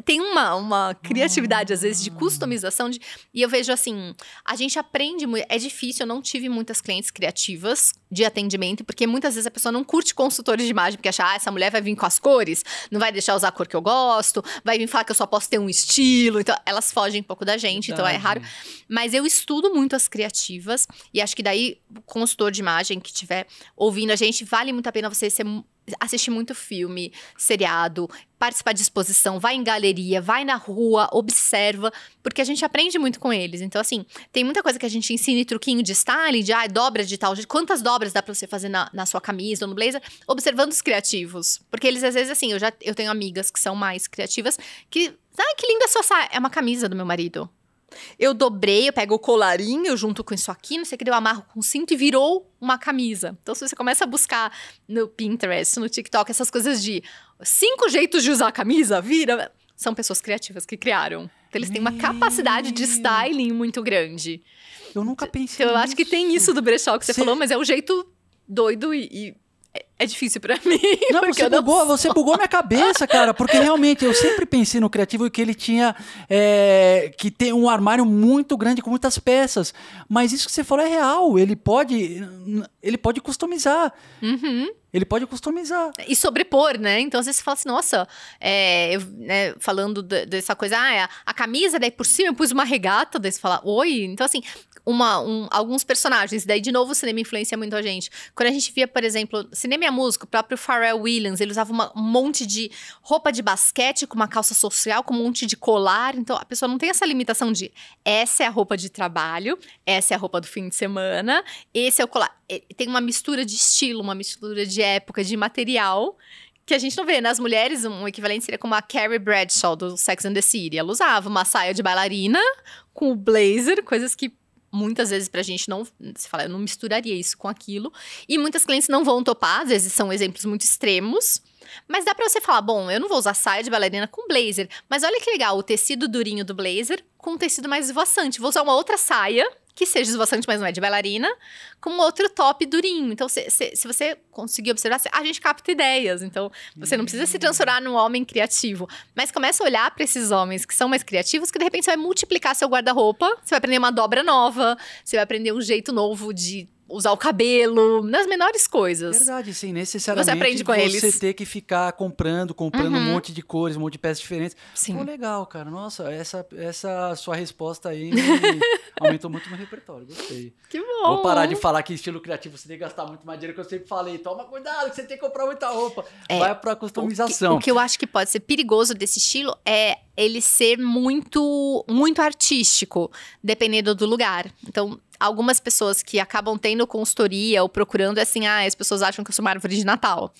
S2: tem uma, uma criatividade, às vezes, de hum. customização. De, e eu vejo assim: a gente aprende. É difícil, eu não tive muitas clientes criativas de atendimento, porque muitas vezes a pessoa não curte consultores de imagem, porque acha, ah, essa mulher vai vir com as cores, não vai deixar usar a cor que eu gosto, vai vir falar que eu só posso ter um estilo. Então, elas fogem um pouco da gente, Verdade. então é raro. Mas eu estudo muito as criativas, e acho que daí, o consultor de imagem que tiver ouvindo a gente, vale muito a pena você ser assistir muito filme, seriado, participar de exposição, vai em galeria, vai na rua, observa, porque a gente aprende muito com eles. Então, assim, tem muita coisa que a gente ensina truquinho de styling, de ah, dobra de tal, quantas dobras dá pra você fazer na, na sua camisa ou no blazer, observando os criativos. Porque eles, às vezes, assim, eu já eu tenho amigas que são mais criativas que. Ah, que linda essa É uma camisa do meu marido. Eu dobrei, eu pego o colarinho, eu junto com isso aqui, não sei o que, eu amarro com cinto e virou uma camisa. Então, se você começa a buscar no Pinterest, no TikTok, essas coisas de cinco jeitos de usar a camisa, vira. São pessoas criativas que criaram. Então, eles têm uma é. capacidade de styling muito grande. Eu nunca pensei Então, eu nisso. acho que tem isso do brechó que você falou, mas é um jeito doido e, e é difícil para mim. Não, você
S1: bugou, você bugou minha cabeça, cara, porque realmente eu sempre pensei no criativo que ele tinha é, que tem um armário muito grande com muitas peças, mas isso que você falou é real. Ele pode, ele pode customizar. Uhum. Ele pode customizar.
S2: E sobrepor, né? Então, às vezes você fala assim, nossa, é, eu, né, falando dessa coisa, ah, a, é, a, camisa, daí por cima eu pus uma regata, daí você fala, oi. Então, assim, uma, um, alguns personagens. Daí, de novo, o cinema influencia muito a gente. Quando a gente via, por exemplo, cinema e música, o próprio Pharrell Williams, ele usava uma, um monte de roupa de basquete, com uma calça social, com um monte de colar. Então, a pessoa não tem essa limitação de essa é a roupa de trabalho, essa é a roupa do fim de semana, esse é o colar. Tem uma mistura de estilo, uma mistura de época, de material que a gente não vê. Nas né? mulheres, um equivalente seria como a Carrie Bradshaw do Sex and the City. Ela usava uma saia de bailarina com o blazer, coisas que muitas vezes para a gente não se fala, eu não misturaria isso com aquilo. E muitas clientes não vão topar, às vezes são exemplos muito extremos. Mas dá para você falar, bom, eu não vou usar saia de bailarina com blazer, mas olha que legal, o tecido durinho do blazer com um tecido mais esvoaçante. Vou usar uma outra saia que seja esvoaçante, mas não é de bailarina, com outro top durinho. Então, se, se, se você conseguir observar, a gente capta ideias. Então, você não precisa se hum. transformar num homem criativo, mas começa a olhar para esses homens que são mais criativos, que de repente você vai multiplicar seu guarda-roupa, você vai aprender uma dobra nova, você vai aprender um jeito novo de usar o cabelo, nas menores coisas. Verdade, sim, necessariamente. Você aprende com você eles. Você ter
S1: que ficar comprando, comprando uhum. um monte de cores, um monte de peças diferentes. Sim. Pô,
S2: legal, cara.
S1: Nossa, essa, essa sua resposta aí aumentou muito meu repertório. Gostei. Que bom. Vou parar de falar que estilo criativo você tem que gastar muito mais dinheiro, que eu sempre falei. Toma
S2: cuidado, que você tem que comprar muita roupa. É, Vai pra customização. O que, o que eu acho que pode ser perigoso desse estilo é ele ser muito, muito artístico, dependendo do lugar. Então, algumas pessoas que acabam tendo consultoria ou procurando é assim, ah, as pessoas acham que eu sou uma árvore de Natal.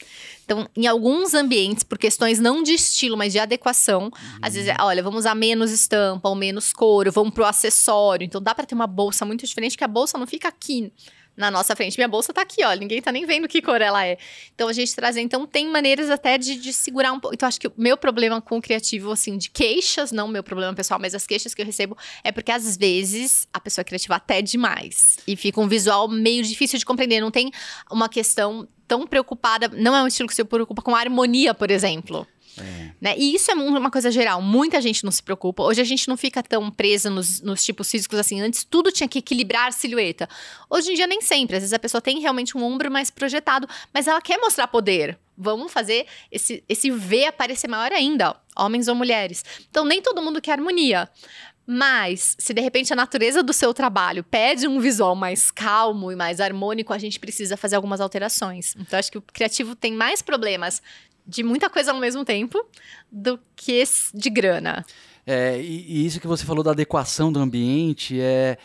S2: Então, em alguns ambientes, por questões não de estilo, mas de adequação, uhum. às vezes, é, uhum. olha, vamos usar menos estampa ou menos couro, vamos pro acessório. Então, dá para ter uma bolsa muito diferente, que a bolsa não fica aqui na nossa frente. Minha bolsa tá aqui, ó. Ninguém tá nem vendo que cor ela é. Então a gente trazer. Então tem maneiras até de, de segurar um pouco. Então acho que o meu problema com o criativo, assim, de queixas, não meu problema pessoal, mas as queixas que eu recebo é porque às vezes a pessoa é criativa até demais. E fica um visual meio difícil de compreender. Não tem uma questão tão preocupada. Não é um estilo que se preocupa com harmonia, por exemplo. É. Né? E isso é uma coisa geral. Muita gente não se preocupa. Hoje a gente não fica tão presa nos, nos tipos físicos assim. Antes tudo tinha que equilibrar a silhueta. Hoje em dia nem sempre. Às vezes a pessoa tem realmente um ombro mais projetado, mas ela quer mostrar poder. Vamos fazer esse, esse V aparecer maior ainda, ó. homens ou mulheres. Então nem todo mundo quer harmonia. Mas, se de repente a natureza do seu trabalho pede um visual mais calmo e mais harmônico, a gente precisa fazer algumas alterações. Então, acho que o criativo tem mais problemas de muita coisa ao mesmo tempo do que de grana.
S1: É, e, e isso que você falou da adequação do ambiente é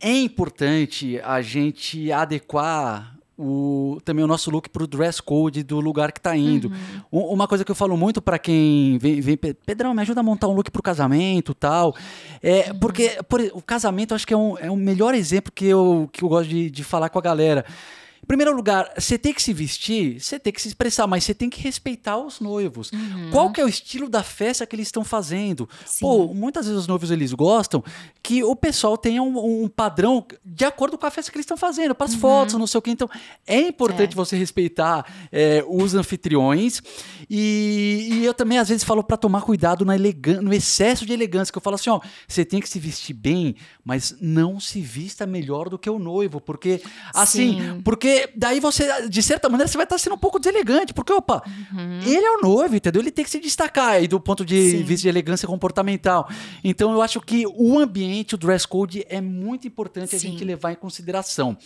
S1: é importante a gente adequar o, também o nosso look para o dress code do lugar que está indo. Uhum. uma coisa que eu falo muito para quem vem, vem, Pedrão, me ajuda a montar um look para o casamento tal. É, uhum. Porque por, o casamento acho que é, um, é o melhor exemplo que eu, que eu gosto de, de falar com a galera. Em primeiro lugar, você tem que se vestir, você tem que se expressar, mas você tem que respeitar os noivos. Uhum. Qual que é o estilo da festa que eles estão fazendo? Sim. Pô, muitas vezes os noivos eles gostam que o pessoal tenha um, um padrão de acordo com a festa que eles estão fazendo, para as uhum. fotos, não sei o que. Então, é importante é. você respeitar é, os anfitriões e, e eu também, às vezes, falo para tomar cuidado na elegan no excesso de elegância, que eu falo assim: ó, você tem que se vestir bem, mas não se vista melhor do que o noivo, porque assim, Sim. porque daí você, de certa maneira, você vai estar tá sendo um pouco deselegante, porque, opa, uhum. ele é o noivo, entendeu? Ele tem que se destacar aí do ponto de Sim. vista de elegância comportamental. Então, eu acho que o ambiente, o dress code é muito importante Sim. a gente levar em consideração.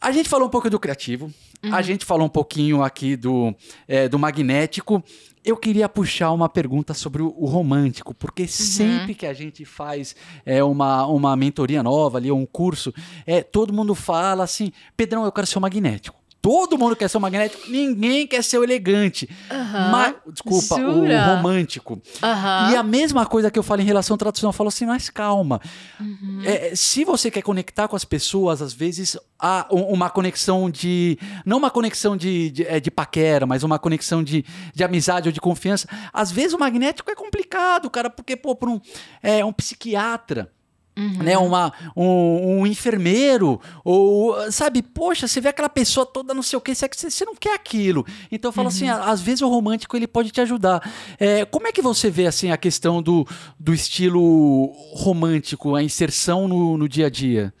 S1: A gente falou um pouco do criativo, Uhum. A gente falou um pouquinho aqui do, é, do magnético. Eu queria puxar uma pergunta sobre o, romântico, porque uhum. sempre que a gente faz é, uma, uma mentoria nova ali, um curso, é, todo mundo fala assim: Pedrão, eu quero ser um magnético. Todo mundo quer ser o magnético, ninguém quer ser o elegante. Uhum. Mas, desculpa, Jura? o romântico. Uhum. E a mesma coisa que eu falo em relação ao tradicional, eu falo assim, mas calma. Uhum. É, se você quer conectar com as pessoas, às vezes há uma conexão de. Não uma conexão de, de, é, de paquera, mas uma conexão de, de amizade ou de confiança. Às vezes o magnético é complicado, cara, porque, pô, para um, é, um psiquiatra. Uhum. Né, uma, um, um, enfermeiro, ou sabe, poxa, você vê aquela pessoa toda não sei o é que, você, você não quer aquilo. Então eu falo assim, uhum. assim, às vezes o romântico ele pode te ajudar. É, como é que você vê assim a questão do, do estilo romântico, a inserção no, no dia a dia?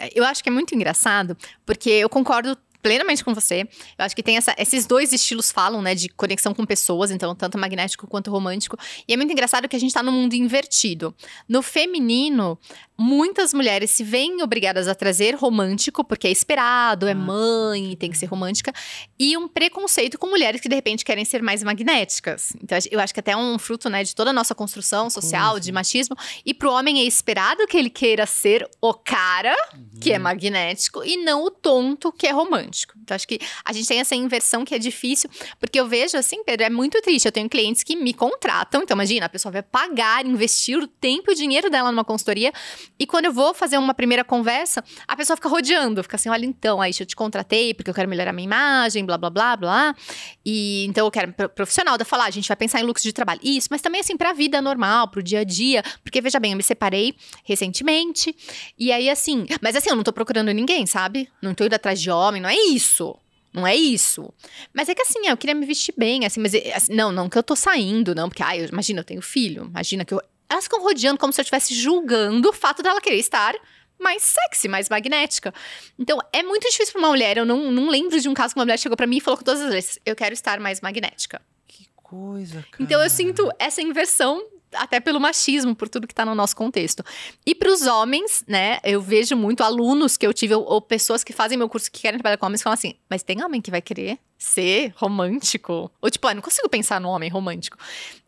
S2: É, eu acho que é muito engraçado, porque eu concordo plenamente com você. Eu acho que tem essa, esses dois estilos falam, né, de conexão com pessoas, então tanto magnético quanto romântico. E é muito engraçado que a gente tá num mundo invertido. No feminino, muitas mulheres se veem obrigadas a trazer romântico, porque é esperado, é ah, mãe, tem que ser romântica, e um preconceito com mulheres que de repente querem ser mais magnéticas. Então eu acho que até é um fruto, né, de toda a nossa construção social, de machismo, e pro homem é esperado que ele queira ser o cara, uhum. que é magnético, e não o tonto, que é romântico. Então, acho que a gente tem essa inversão que é difícil, porque eu vejo assim, Pedro, é muito triste. Eu tenho clientes que me contratam, então imagina, a pessoa vai pagar, investir o tempo e o dinheiro dela numa consultoria, e quando eu vou fazer uma primeira conversa, a pessoa fica rodeando, fica assim, olha, então, aí eu te contratei porque eu quero melhorar minha imagem, blá, blá, blá, blá. E então eu quero profissional da falar, a ah, gente vai pensar em luxo de trabalho. Isso, mas também assim, pra vida normal, pro dia a dia, porque veja bem, eu me separei recentemente, e aí assim, mas assim, eu não tô procurando ninguém, sabe? Não tô indo atrás de homem, não é isso. Não é isso. Mas é que assim, eu queria me vestir bem, assim, mas eh, assim, não, não que eu tô saindo, não, porque, ai, eu, imagina, eu tenho filho, imagina que eu. Elas ficam rodeando como se eu estivesse julgando o fato dela querer estar mais sexy, mais magnética. Então, é muito difícil pra uma mulher. Eu não, não lembro de um caso que uma mulher chegou para mim e falou todas as vezes: eu quero estar mais magnética. Que coisa, cara. Então, eu sinto essa inversão até pelo machismo, por tudo que está no nosso contexto. E para os homens, né, eu vejo muito alunos que eu tive, ou, ou, pessoas que fazem meu curso que querem trabalhar com homens, falam assim: mas tem homem que vai querer ser romântico? Ou tipo, ah, não consigo pensar no homem romântico.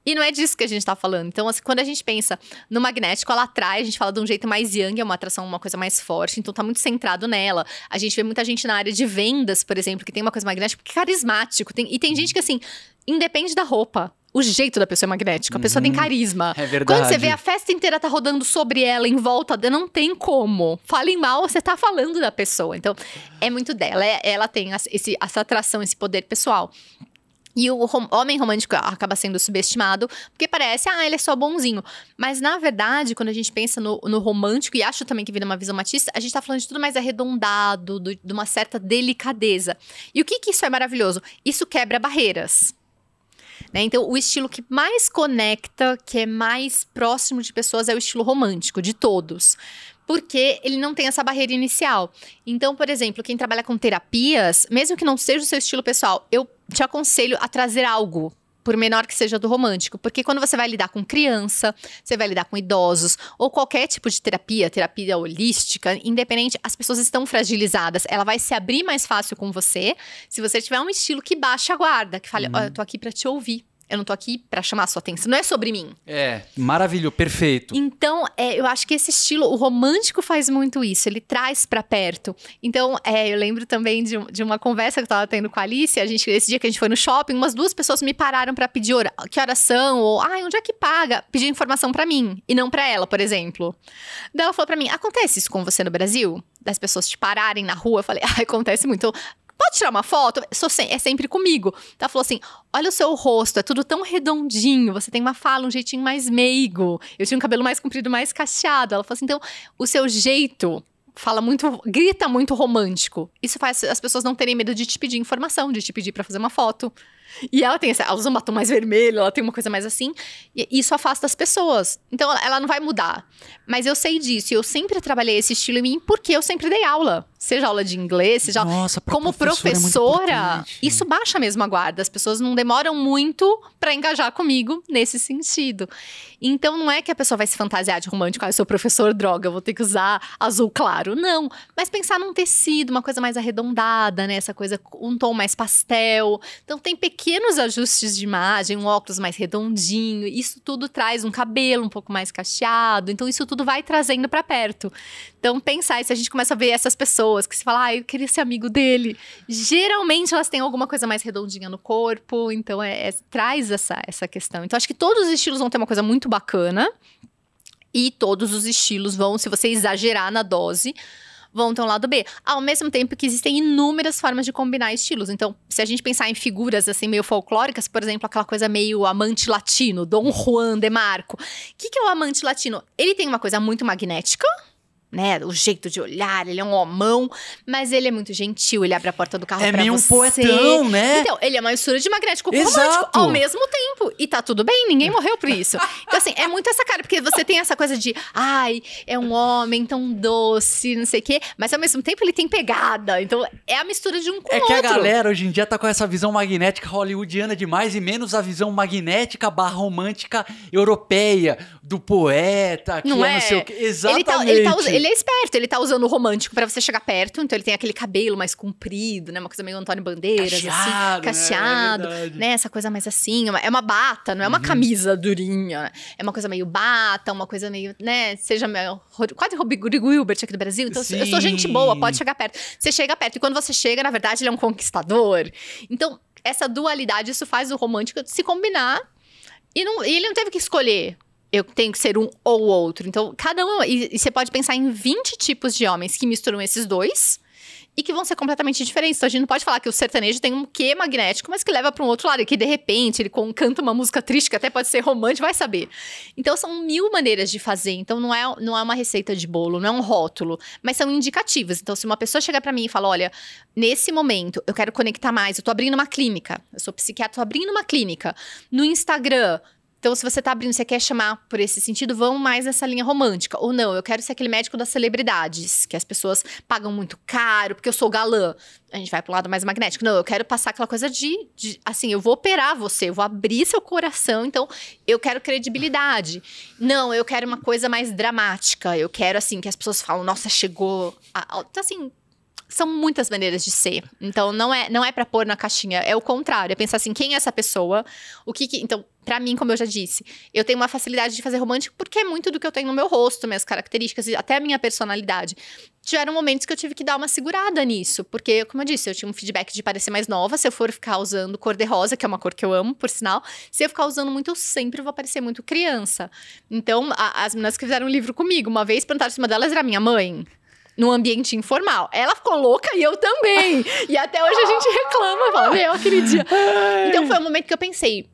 S2: E não é disso que a gente está falando. Então, assim, quando a gente pensa no magnético, ela atrai, a gente fala de um jeito mais yang, é uma atração, uma coisa mais forte, então tá muito centrado nela. A gente vê muita gente na área de vendas, por exemplo, que tem uma coisa magnética, que é carismático. Tem, e tem uhum. gente que, assim, independe da roupa. O jeito da pessoa é magnético. A pessoa tem uhum. carisma. É verdade. Quando você vê a festa inteira tá rodando sobre ela, em volta não tem como. Falem mal, você tá falando da pessoa. Então, é muito dela. É, ela tem esse, essa atração, esse poder pessoal. E o homem romântico acaba sendo subestimado, porque parece, ah, ele é só bonzinho. Mas, na verdade, quando a gente pensa no, no romântico, e acho também que vira uma visão matista, a gente tá falando de tudo mais arredondado, do, de uma certa delicadeza. E o que que isso é maravilhoso? Isso quebra barreiras. Né? Então, o estilo que mais conecta, que é mais próximo de pessoas, é o estilo romântico, de todos porque ele não tem essa barreira inicial. Então, por exemplo, quem trabalha com terapias, mesmo que não seja o seu estilo pessoal, eu te aconselho a trazer algo por menor que seja do romântico, porque quando você vai lidar com criança, você vai lidar com idosos ou qualquer tipo de terapia, terapia holística, independente, as pessoas estão fragilizadas. Ela vai se abrir mais fácil com você se você tiver um estilo que baixa a guarda, que fale, uhum. ó, oh, eu tô aqui para te ouvir. Eu não tô aqui para chamar a sua atenção. Não é sobre mim.
S1: É, maravilhoso, perfeito.
S2: Então, é, eu acho que esse estilo, o romântico faz muito isso. Ele traz para perto. Então, é, eu lembro também de, de, uma conversa que eu tava tendo com a Alice. A gente, esse dia que a gente foi no shopping, umas duas pessoas me pararam para pedir que horas são, ou ai onde é que paga? Pedir informação para mim e não para ela, por exemplo. Daí ela falou para mim: acontece isso com você no Brasil? Das pessoas te pararem na rua? Eu falei: ah, acontece muito. Pode tirar uma foto? Sou sem, é sempre comigo. Ela falou assim: olha o seu rosto, é tudo tão redondinho, você tem uma fala, um jeitinho mais meigo. Eu tinha um cabelo mais comprido, mais cacheado. Ela falou assim: então, o seu jeito fala muito, grita muito romântico. Isso faz as pessoas não terem medo de te pedir informação, de te pedir para fazer uma foto, e ela tem essa, ela usa um batom mais vermelho, ela tem uma coisa mais assim. E isso afasta as pessoas. Então ela não vai mudar. Mas eu sei disso. Eu sempre trabalhei esse estilo em mim porque eu sempre dei aula. Seja aula de inglês, seja Nossa, aula... como é professora, é isso baixa mesmo a guarda. As pessoas não demoram muito para engajar comigo nesse sentido. Então não é que a pessoa vai se fantasiar de romântico, ah, eu sou professor droga, eu vou ter que usar azul claro. Não, mas pensar num tecido, uma coisa mais arredondada, né? Essa coisa um tom mais pastel. Então tem pequenos pequenos ajustes de imagem, um óculos mais redondinho, isso tudo traz um cabelo um pouco mais cacheado, então isso tudo vai trazendo para perto. Então, pensar, se a gente começa a ver essas pessoas que se fala, ah, eu queria ser amigo dele, geralmente elas têm alguma coisa mais redondinha no corpo, então é, é traz essa, essa questão. Então, acho que todos os estilos vão ter uma coisa muito bacana e todos os estilos vão, se você exagerar na dose, vão ter um lado B. Ao mesmo tempo que existem inúmeras formas de combinar estilos. Então, se a gente pensar em figuras assim meio folclóricas, por exemplo, aquela coisa meio amante latino, Dom Juan de Marco. O que, que é o amante latino? Ele tem uma coisa muito magnética, né, o jeito de olhar, ele é um homão, mas ele é muito gentil, ele abre a porta do carro é pra meio você. um poetão, né? Então, ele é uma mistura de magnético com Exato. romântico ao mesmo tempo. E tá tudo bem, ninguém morreu por isso. Então, assim, é muito essa cara, porque você tem essa coisa de, ai, é um homem tão doce, não sei o quê, mas ao mesmo tempo ele tem pegada. Então, é a mistura de um com É que outro. a galera
S1: hoje em dia tá com essa visão magnética hollywoodiana demais e menos a visão magnética barra romântica europeia do poeta, que não é, é não sei o quê. Exatamente. Ele tá, ele tá, ele ele é
S2: esperto, ele tá usando o romântico para você chegar perto, então ele tem aquele cabelo mais comprido, né? Uma coisa meio Antônio Bandeiras, cacheado, assim, cacheado, né? É né? Essa coisa mais assim, é uma bata, não é uma uhum. camisa durinha. Né, é uma coisa meio bata, uma coisa meio, né? Seja meio, quase Robbie Wilbert aqui do Brasil. Então, Sim. eu sou gente boa, pode chegar perto. Você chega perto, e quando você chega, na verdade, ele é um conquistador. Então, essa dualidade, isso faz o romântico se combinar. E, não, e ele não teve que escolher eu tenho que ser um ou outro. Então, cada um. É e, e, você pode pensar em 20 tipos de homens que misturam esses dois e que vão ser completamente diferentes. Então, a gente não pode falar que o sertanejo tem um quê magnético, mas que leva para um outro lado, e que de repente ele canta uma música triste, que até pode ser romântica, vai saber. Então, são mil maneiras de fazer. Então, não é, não é uma receita de bolo, não é um rótulo, mas são indicativos. Então, se uma pessoa chegar para mim e falar: olha, nesse momento eu quero conectar mais, eu tô abrindo uma clínica, eu sou psiquiatra, tô abrindo uma clínica. No Instagram então, se você tá abrindo, você quer chamar por esse sentido, vamos mais nessa linha romântica. Ou não, eu quero ser aquele médico das celebridades, que as pessoas pagam muito caro, porque eu sou galã. A gente vai pro lado mais magnético. Não, eu quero passar aquela coisa de, de assim, eu vou operar você, eu vou abrir seu coração, então eu quero credibilidade. Não, eu quero uma coisa mais dramática. Eu quero, assim, que as pessoas falam, nossa, chegou. A, a, então, assim, são muitas maneiras de ser. Então não é não é para pôr na caixinha, é o contrário, é pensar assim, quem é essa pessoa? O que, que então para mim, como eu já disse, eu tenho uma facilidade de fazer romântico porque é muito do que eu tenho no meu rosto, minhas características e até a minha personalidade. Tiveram momentos que eu tive que dar uma segurada nisso, porque, como eu disse, eu tinha um feedback de parecer mais nova. Se eu for ficar usando cor de rosa, que é uma cor que eu amo, por sinal, se eu ficar usando muito, eu sempre vou parecer muito criança. Então, a, as meninas que fizeram um livro comigo, uma vez perguntaram se uma delas era minha mãe no ambiente informal. Ela ficou louca e eu também. E até hoje a gente reclama, fala, meu, aquele dia. Então foi um momento que eu pensei,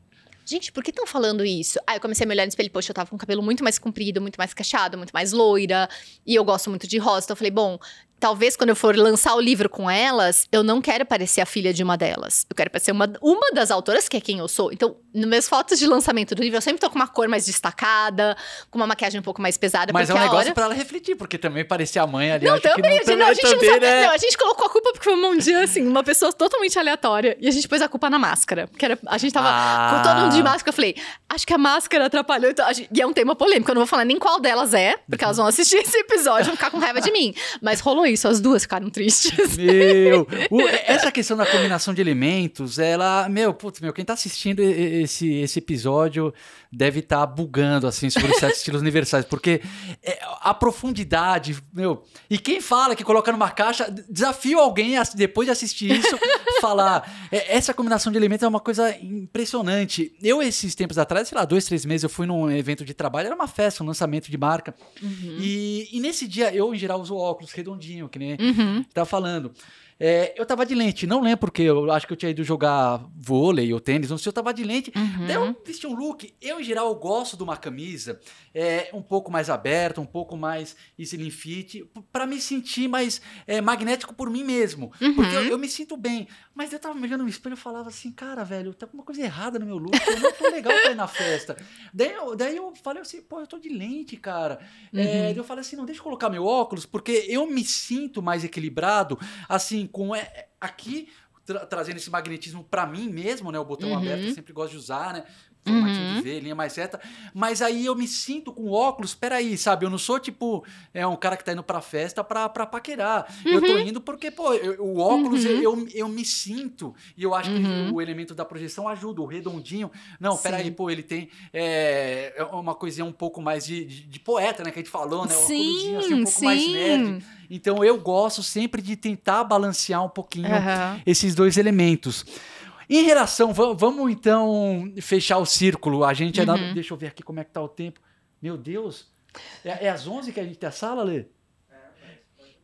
S2: gente, por que estão falando isso? Aí eu comecei a me olhar no espelho, poxa, eu tava com o cabelo muito mais comprido, muito mais cachado, muito mais loira, e eu gosto muito de rosa, então eu falei, bom, talvez quando eu for lançar o livro com elas, eu não quero parecer a filha de uma delas. Eu quero parecer uma, uma das autoras, que é quem eu sou. Então, nas minhas fotos de lançamento do livro, eu sempre tô com uma cor mais destacada, com uma maquiagem um pouco mais pesada. Mas é um negócio hora... pra
S1: ela refletir, porque também parecia a mãe ali. Não, também, não, não, a gente também, não sabe. Né? Não, a
S2: gente colocou a culpa porque foi um dia, assim, uma pessoa totalmente aleatória. E a gente pôs a culpa na máscara. Porque era, a gente tava ah. com todo mundo de ah. máscara. Eu falei, acho que a máscara atrapalhou. Então, gente, e é um tema polêmico. Eu não vou falar nem qual delas é, porque uhum. elas vão assistir esse episódio e vão ficar com raiva de mim. Mas rolou isso isso, as duas ficaram tristes.
S1: Meu, o, essa questão da combinação de elementos, ela, meu, putz, meu, quem tá assistindo esse, esse episódio deve estar tá bugando assim sobre os sete estilos universais, porque é, a profundidade, meu. E quem fala que coloca numa caixa, desafio alguém a, depois de assistir isso falar. É, essa combinação de elementos é uma coisa impressionante. Eu esses tempos atrás, sei lá, dois, três meses, eu fui num evento de trabalho, era uma festa, um lançamento de marca, uhum. e, e, nesse dia eu em geral uso óculos redondinho, que nem uhum. Tá falando. É, eu tava de lente, não lembro porque, eu acho que eu tinha ido jogar vôlei ou tênis, não sei, eu tava de lente. Uhum. Daí eu então, vesti um look. Eu, em geral, eu gosto de uma camisa é, um pouco mais aberta, um pouco mais slim fit, para me sentir mais é, magnético por mim mesmo. Uhum. Porque eu, eu, me sinto bem. Mas eu tava me olhando no espelho e falava assim, cara, velho, tá alguma coisa errada no meu look, eu não tô legal pra ir na festa. Daí eu, daí eu falei assim, pô, eu tô de lente, cara. É, uhum. É, daí eu falei assim, não, deixa eu colocar meu óculos, porque eu me sinto mais equilibrado, assim, Assim, com. É, é, aqui tra trazendo esse magnetismo para mim mesmo, né? O botão uhum. aberto eu sempre gosto de usar, né? uhum. de linha mais reta. Mas aí eu me sinto com óculos, peraí, sabe? Eu não sou tipo é um cara que tá indo pra festa pra, pra paquerar. Uhum. Eu tô uhum. indo porque, pô, eu, o óculos uhum. eu, eu, me sinto. E eu acho que uhum. o elemento da projeção ajuda, o redondinho. Não, Sim. peraí, pô, ele tem é, é, uma coisinha um pouco mais de, de, de poeta, né? Que a gente falou, né? Uma assim, um pouco sim. mais nerd. Então eu gosto sempre de tentar balancear um pouquinho esses dois elementos. Em relação, vamos então fechar o círculo. A gente é deixa eu ver aqui como é que tá o tempo. Meu Deus, é, é às 11 que a gente tem a sala, Lê?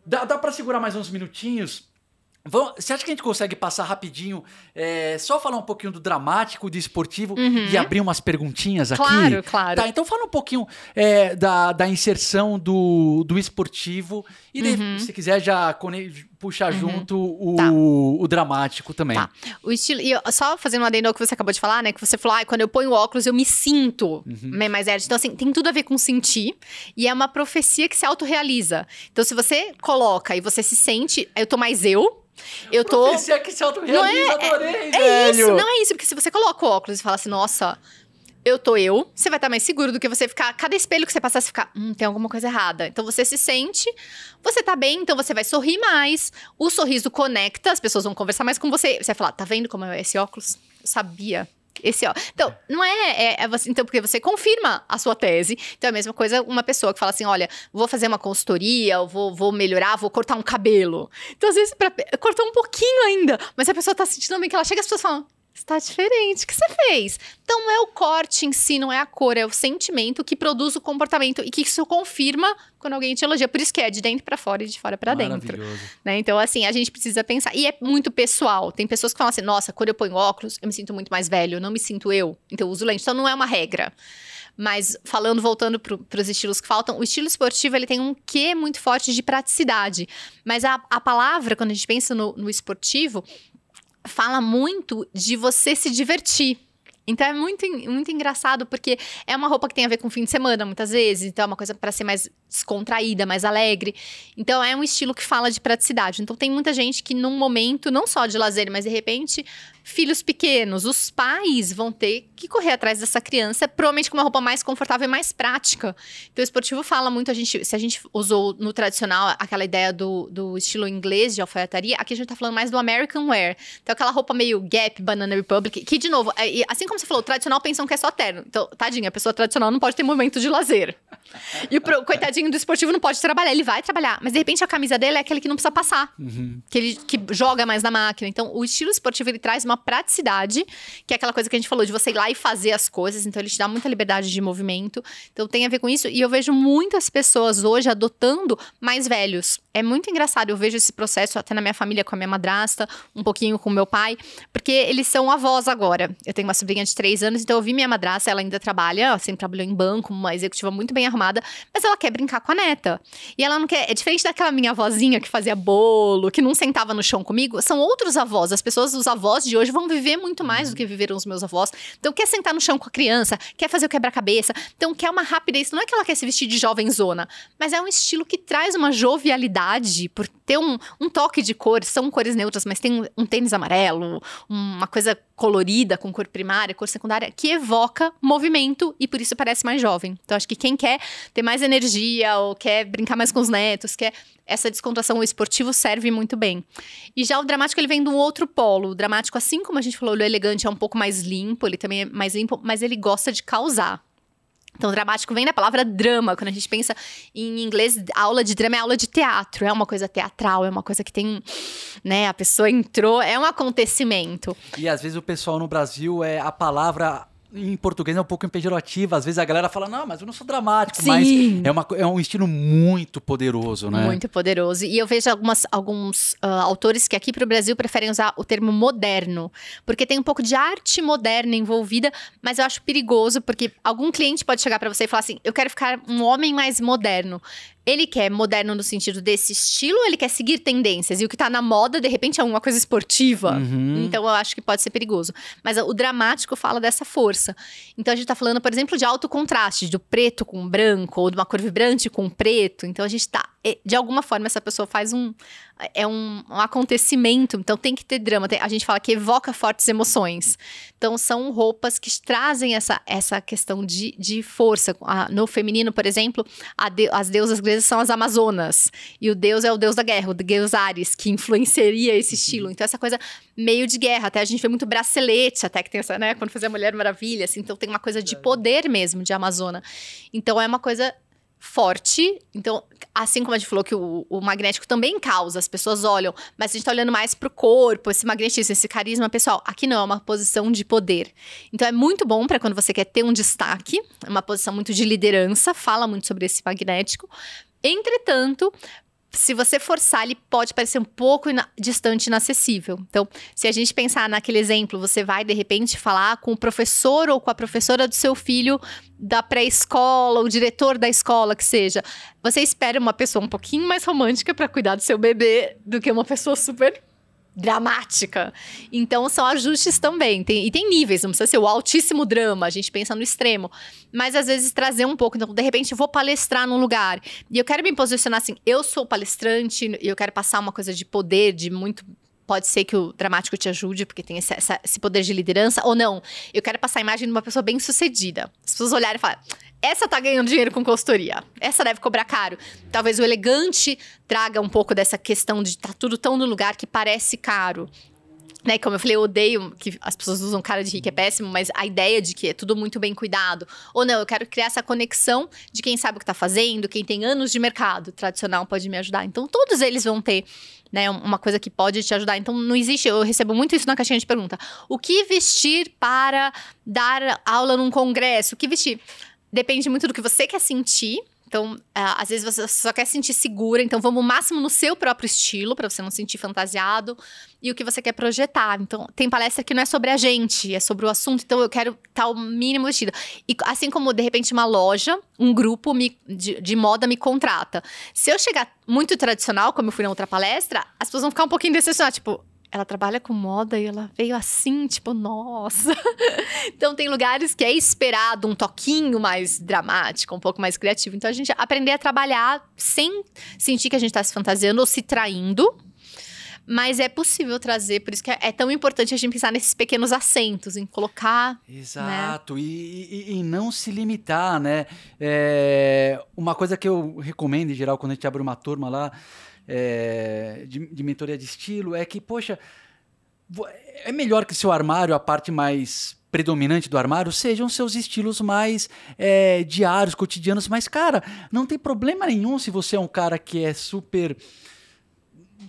S1: Dá, dá para segurar mais uns minutinhos? Vamos, você acha que a gente consegue passar rapidinho, é, só falar um pouquinho do dramático, do esportivo uhum. e abrir umas perguntinhas aqui? Claro, claro. Tá, então fala um pouquinho é, da, da inserção do, do esportivo e uhum. de, se quiser já puxar uhum. junto o, tá. o, dramático também. Tá.
S2: O estilo. E só fazendo um adendo que você acabou de falar, né? Que você falou, ah, quando eu ponho óculos, eu me sinto uhum. mais nerd. Então, assim, tem tudo a ver com sentir. E é uma profecia que se autorrealiza. Então, se você coloca e você se sente, eu tô mais eu. É eu tô. Profecia que se autorrealiza, não é, adorei, é, é isso, não é isso, porque se você coloca o óculos e fala assim, nossa, eu tô eu, você vai estar mais seguro do que você ficar. Cada espelho que você passar, você ficar, hum, tem alguma coisa errada. Então você se sente, você tá bem, então você vai sorrir mais. O sorriso conecta, as pessoas vão conversar mais com você. Você vai falar, tá vendo como é esse óculos? Eu sabia. Esse, ó. Então, não é, é, é você, então porque você confirma a sua tese. Então é a mesma coisa uma pessoa que fala assim, olha, vou fazer uma consultoria, vou, vou melhorar, vou cortar um cabelo. Então às vezes pra, cortou um pouquinho ainda, mas a pessoa tá sentindo bem que ela chega as pessoas falam, está diferente. O que você fez? Então não é o corte em si, não é a cor, é o sentimento que produz o comportamento e que isso confirma quando alguém te elogia. Por isso que é de dentro para fora e de fora para dentro. Né? Então, assim, a gente precisa pensar. E é muito pessoal. Tem pessoas que falam assim: nossa, quando eu ponho óculos, eu me sinto muito mais velho, não me sinto eu. Então, eu uso lente. Então, não é uma regra. Mas falando, voltando para os estilos que faltam, o estilo esportivo ele tem um quê muito forte de praticidade. Mas a, a palavra, quando a gente pensa no, no esportivo, fala muito de você se divertir. Então é muito, muito engraçado, porque é uma roupa que tem a ver com fim de semana, muitas vezes. Então é uma coisa para ser mais descontraída, mais alegre. Então é um estilo que fala de praticidade. Então tem muita gente que, num momento, não só de lazer, mas de repente, filhos pequenos, os pais vão ter que correr atrás dessa criança, provavelmente com uma roupa mais confortável e mais prática. Então, o esportivo fala muito, a gente, se a gente usou no tradicional aquela ideia do, do estilo inglês de alfaiataria, aqui a gente tá falando mais do American wear. Então, aquela roupa meio Gap, Banana Republic, que, de novo, é, assim como você falou, o tradicional pensam que é só terno. Então, tadinha, a pessoa tradicional não pode ter momento de lazer. E o pro, coitadinho do esportivo não pode trabalhar, ele vai trabalhar, mas de repente a camisa dele é aquele que não precisa passar, uhum. que ele que joga mais na máquina. Então, o estilo esportivo ele traz uma praticidade, que é aquela coisa que a gente falou de você ir lá e fazer as coisas, então ele te dá muita liberdade de movimento. Então tem a ver com isso. E eu vejo muitas pessoas hoje adotando mais velhos. É muito engraçado, eu vejo esse processo até na minha família, com a minha madrasta, um pouquinho com meu pai, porque eles são avós agora. Eu tenho uma sobrinha de três anos, então eu vi minha madrasta, ela ainda trabalha, ela sempre trabalhou em banco, uma executiva muito bem arrumada, mas ela quer brincar com a neta. E ela não quer. É diferente daquela minha avózinha que fazia bolo, que não sentava no chão comigo. São outros avós. As pessoas, os avós de hoje, hoje vão viver muito mais do uhum. que viveram os meus avós. Então, quer sentar no chão com a criança, quer fazer o quebra-cabeça, então quer uma rapidez. Não é que ela quer se vestir de jovenzona, mas é um estilo que traz uma jovialidade ter um, um toque de cor, são cores neutras, mas tem um, um tênis amarelo, uma coisa colorida com cor primária, cor secundária, que evoca movimento e por isso parece mais jovem. Então acho que quem quer ter mais energia ou quer brincar mais com os netos, quer essa descontração o esportivo serve muito bem. E já o dramático ele vem de um outro polo. O dramático, assim como a gente falou, o elegante é um pouco mais limpo, ele também é mais limpo, mas ele gosta de causar. Então, dramático vem da palavra drama. Quando a gente pensa em inglês, aula de drama é aula de teatro. É uma coisa teatral, é uma coisa que tem. Né, a pessoa entrou, é um acontecimento.
S1: E às vezes o pessoal no Brasil é a palavra em português é um pouco pejorativa. Às vezes a galera fala,
S2: não, mas eu não sou dramático, Sim. mas é,
S1: uma, é um estilo muito poderoso, né? Muito
S2: poderoso. E eu vejo algumas, alguns uh, autores que aqui para o Brasil preferem usar o termo moderno, porque tem um pouco de arte moderna envolvida, mas eu acho perigoso, porque algum cliente pode chegar para você e falar assim: eu quero ficar um homem mais moderno ele quer moderno no sentido desse estilo ou ele quer seguir tendências? E o que tá na moda, de repente, é alguma coisa esportiva. Uhum. Então eu acho que pode ser perigoso. Mas o dramático fala dessa força. Então a gente tá falando, por exemplo, de alto contraste, do preto com branco, ou de uma cor vibrante com preto. Então a gente tá é, de alguma forma essa pessoa faz um é um, um acontecimento, então tem que ter drama. Tem, a gente fala que evoca fortes emoções. Então são roupas que trazem essa, essa questão de, de força. A, no feminino, por exemplo, de, as deusas gregas são as amazonas e o deus é o deus da guerra, o deus Ares, que influenciaria esse uhum. estilo. Então essa coisa meio de guerra, até a gente vê muito bracelete, até que tem essa, né, quando fazia Mulher Maravilha, assim, então tem uma coisa de poder mesmo de amazona. Então é uma coisa forte. Então, assim como a gente falou que o, o, magnético também causa, as pessoas olham, mas a gente tá olhando mais pro corpo, esse magnetismo, esse carisma, pessoal. Aqui não, é uma posição de poder. Então, é muito bom para quando você quer ter um destaque, é uma posição muito de liderança, fala muito sobre esse magnético. Entretanto, se você forçar, ele pode parecer um pouco ina distante, inacessível. Então, se a gente pensar naquele exemplo, você vai de repente falar com o professor ou com a professora do seu filho da pré-escola, o diretor da escola, que seja. Você espera uma pessoa um pouquinho mais romântica para cuidar do seu bebê do que uma pessoa super dramática. Então são ajustes também. Tem, e tem níveis, não precisa ser o altíssimo drama, a gente pensa no extremo. Mas às vezes trazer um pouco. Então, de repente, eu vou palestrar num lugar e eu quero me posicionar assim, eu sou palestrante, e eu quero passar uma coisa de poder, de muito. Pode ser que o dramático te ajude, porque tem esse, esse poder de liderança, ou não. Eu quero passar a imagem de uma pessoa bem sucedida. As pessoas olharem e falarem, essa tá ganhando dinheiro com consultoria. Essa deve cobrar caro. Talvez o elegante traga um pouco dessa questão de tá tudo tão no lugar que parece caro. Né, como eu falei, eu odeio que as pessoas usam cara de rico é péssimo, mas a ideia de que é tudo muito bem cuidado. Ou não, eu quero criar essa conexão de quem sabe o que está fazendo, quem tem anos de mercado tradicional pode me ajudar. Então, todos eles vão ter né, uma coisa que pode te ajudar. Então, não existe. Eu recebo muito isso na caixinha de pergunta. O que vestir para dar aula num congresso? O que vestir? Depende muito do que você quer sentir. Então, é, às vezes você só quer sentir segura, então vamos o máximo no seu próprio estilo, para você não sentir fantasiado, e o que você quer projetar. Então, tem palestra que não é sobre a gente, é sobre o assunto, então eu quero tal mínimo vestido. E assim como, de repente, uma loja, um grupo me, de, de, moda me contrata. Se eu chegar muito tradicional, como eu fui na outra palestra, as pessoas vão ficar um pouquinho decepcionadas, tipo, ela trabalha com moda e ela veio assim, tipo, nossa. então tem lugares que é esperado um toquinho mais dramático, um pouco mais criativo. Então a gente aprender a trabalhar sem sentir que a gente está se fantasiando ou se traindo, mas é possível trazer, por isso que é, é tão importante a gente pensar nesses pequenos acentos, em colocar. Né? Exato,
S1: né? e, e, e, não se limitar, né? É, uma coisa que eu recomendo em geral quando a gente abre uma turma lá é, de, de mentoria de estilo é que, poxa, é melhor que seu armário, a parte mais predominante do armário sejam seus estilos mais é, diários, cotidianos. Mas, cara, não tem problema nenhum se você é um cara que é super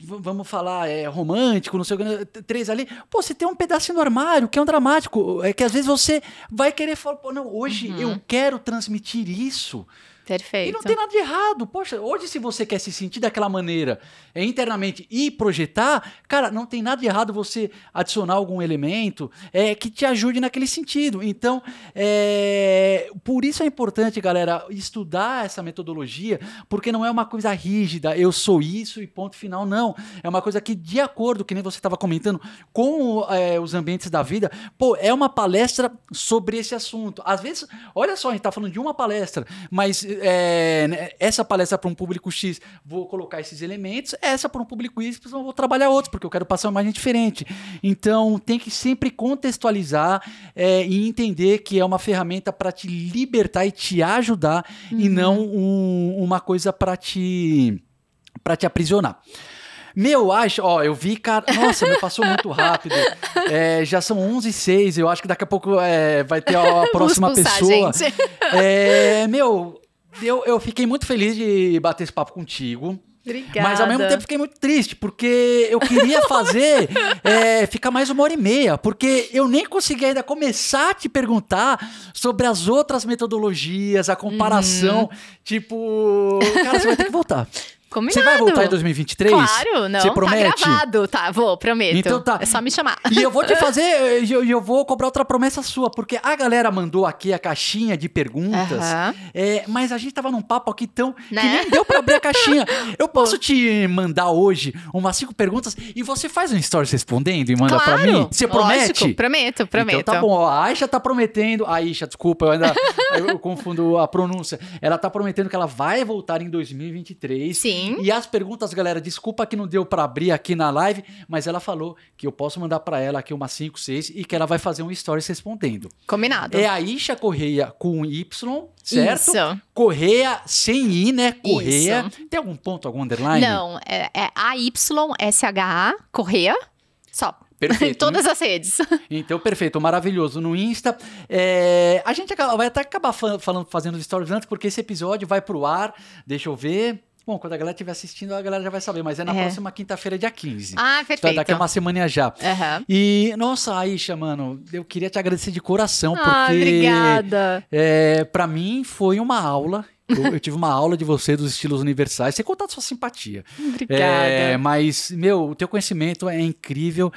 S1: vamos falar, é, romântico, não sei o que, né, três ali. Pô, você tem um pedacinho no armário que é um dramático. É que às vezes você vai querer falar, pô, não, hoje uhum. eu quero transmitir isso.
S2: Perfeito. E não tem nada de
S1: errado. Poxa, hoje, se você quer se sentir daquela maneira é, internamente e projetar, cara, não tem nada de errado você adicionar algum elemento é, que te ajude naquele sentido. Então, é, por isso é importante, galera, estudar essa metodologia, porque não é uma coisa rígida, eu sou isso e ponto final, não. É uma coisa que, de acordo, que nem você estava comentando, com é, os ambientes da vida, pô, é uma palestra sobre esse assunto. Às vezes, olha só, a gente está falando de uma palestra, mas é, é, né, essa palestra para um público X, vou colocar esses elementos, essa para um público Y, vou trabalhar outros, porque eu quero passar uma imagem diferente. Então, tem que sempre contextualizar é, e entender que é uma ferramenta para te libertar e te ajudar, uhum. e não um, uma coisa para te, te aprisionar. Meu, acho. Ó, eu vi, cara. Nossa, meu, passou muito rápido. É, já são 11 e 6 Eu acho que daqui a pouco é, vai ter a, próxima pessoa. Gente. É, meu, eu, eu fiquei muito feliz de bater esse papo contigo.
S2: Obrigada. Mas ao mesmo tempo
S1: fiquei muito triste, porque eu queria fazer é, ficar mais uma hora e meia, porque eu nem consegui ainda começar a te perguntar sobre as outras metodologias, a comparação. Uhum. Tipo, cara, você vai ter que voltar.
S2: Combinado. Você vai voltar em 2023? Claro, não. Você tá promete? Tá gravado, tá, vou, prometo. Então tá. É só me chamar. E eu vou te
S1: fazer, eu, eu vou cobrar outra promessa sua, porque a galera mandou aqui a caixinha de perguntas, é, mas a gente tava num papo aqui tão, né? que nem deu pra abrir a caixinha. Eu posso te mandar hoje umas cinco perguntas e você faz um stories respondendo e manda claro, pra mim? Você promete? Lógico, prometo, prometo. Então tá bom, ó, a Aisha tá prometendo, a Aisha, desculpa, eu ainda eu confundo a pronúncia. Ela tá prometendo que ela vai voltar em 2023. Sim. Sim. E as perguntas, galera, desculpa que não deu para abrir aqui na live, mas ela falou que eu posso mandar para ela aqui umas 5, 6 e que ela vai fazer um stories respondendo.
S2: Combinado. É a
S1: Isha Correia com Y, certo? Isso. Correia sem I, né? Correia. Isso. Tem algum ponto, algum underline? Não,
S2: é, é A-Y-S-H-A, Correia, só. Perfeito. em todas as redes.
S1: Então, perfeito, maravilhoso no Insta. É, a gente vai até acabar falando, fazendo stories antes, porque esse episódio vai pro ar. Deixa eu ver. Bom, quando a galera estiver assistindo, a galera já vai saber, mas é na uhum. próxima quinta-feira, dia 15. Ah, então, perfeito. Então, daqui a uma semana já. Uhum. E, nossa, Aisha, mano, eu queria te agradecer de coração, ah, porque. Obrigada. É, para mim foi uma aula. Eu, eu, tive uma aula de você dos estilos universais. Você contou a sua simpatia. Obrigada. É, mas, meu, o teu conhecimento é incrível.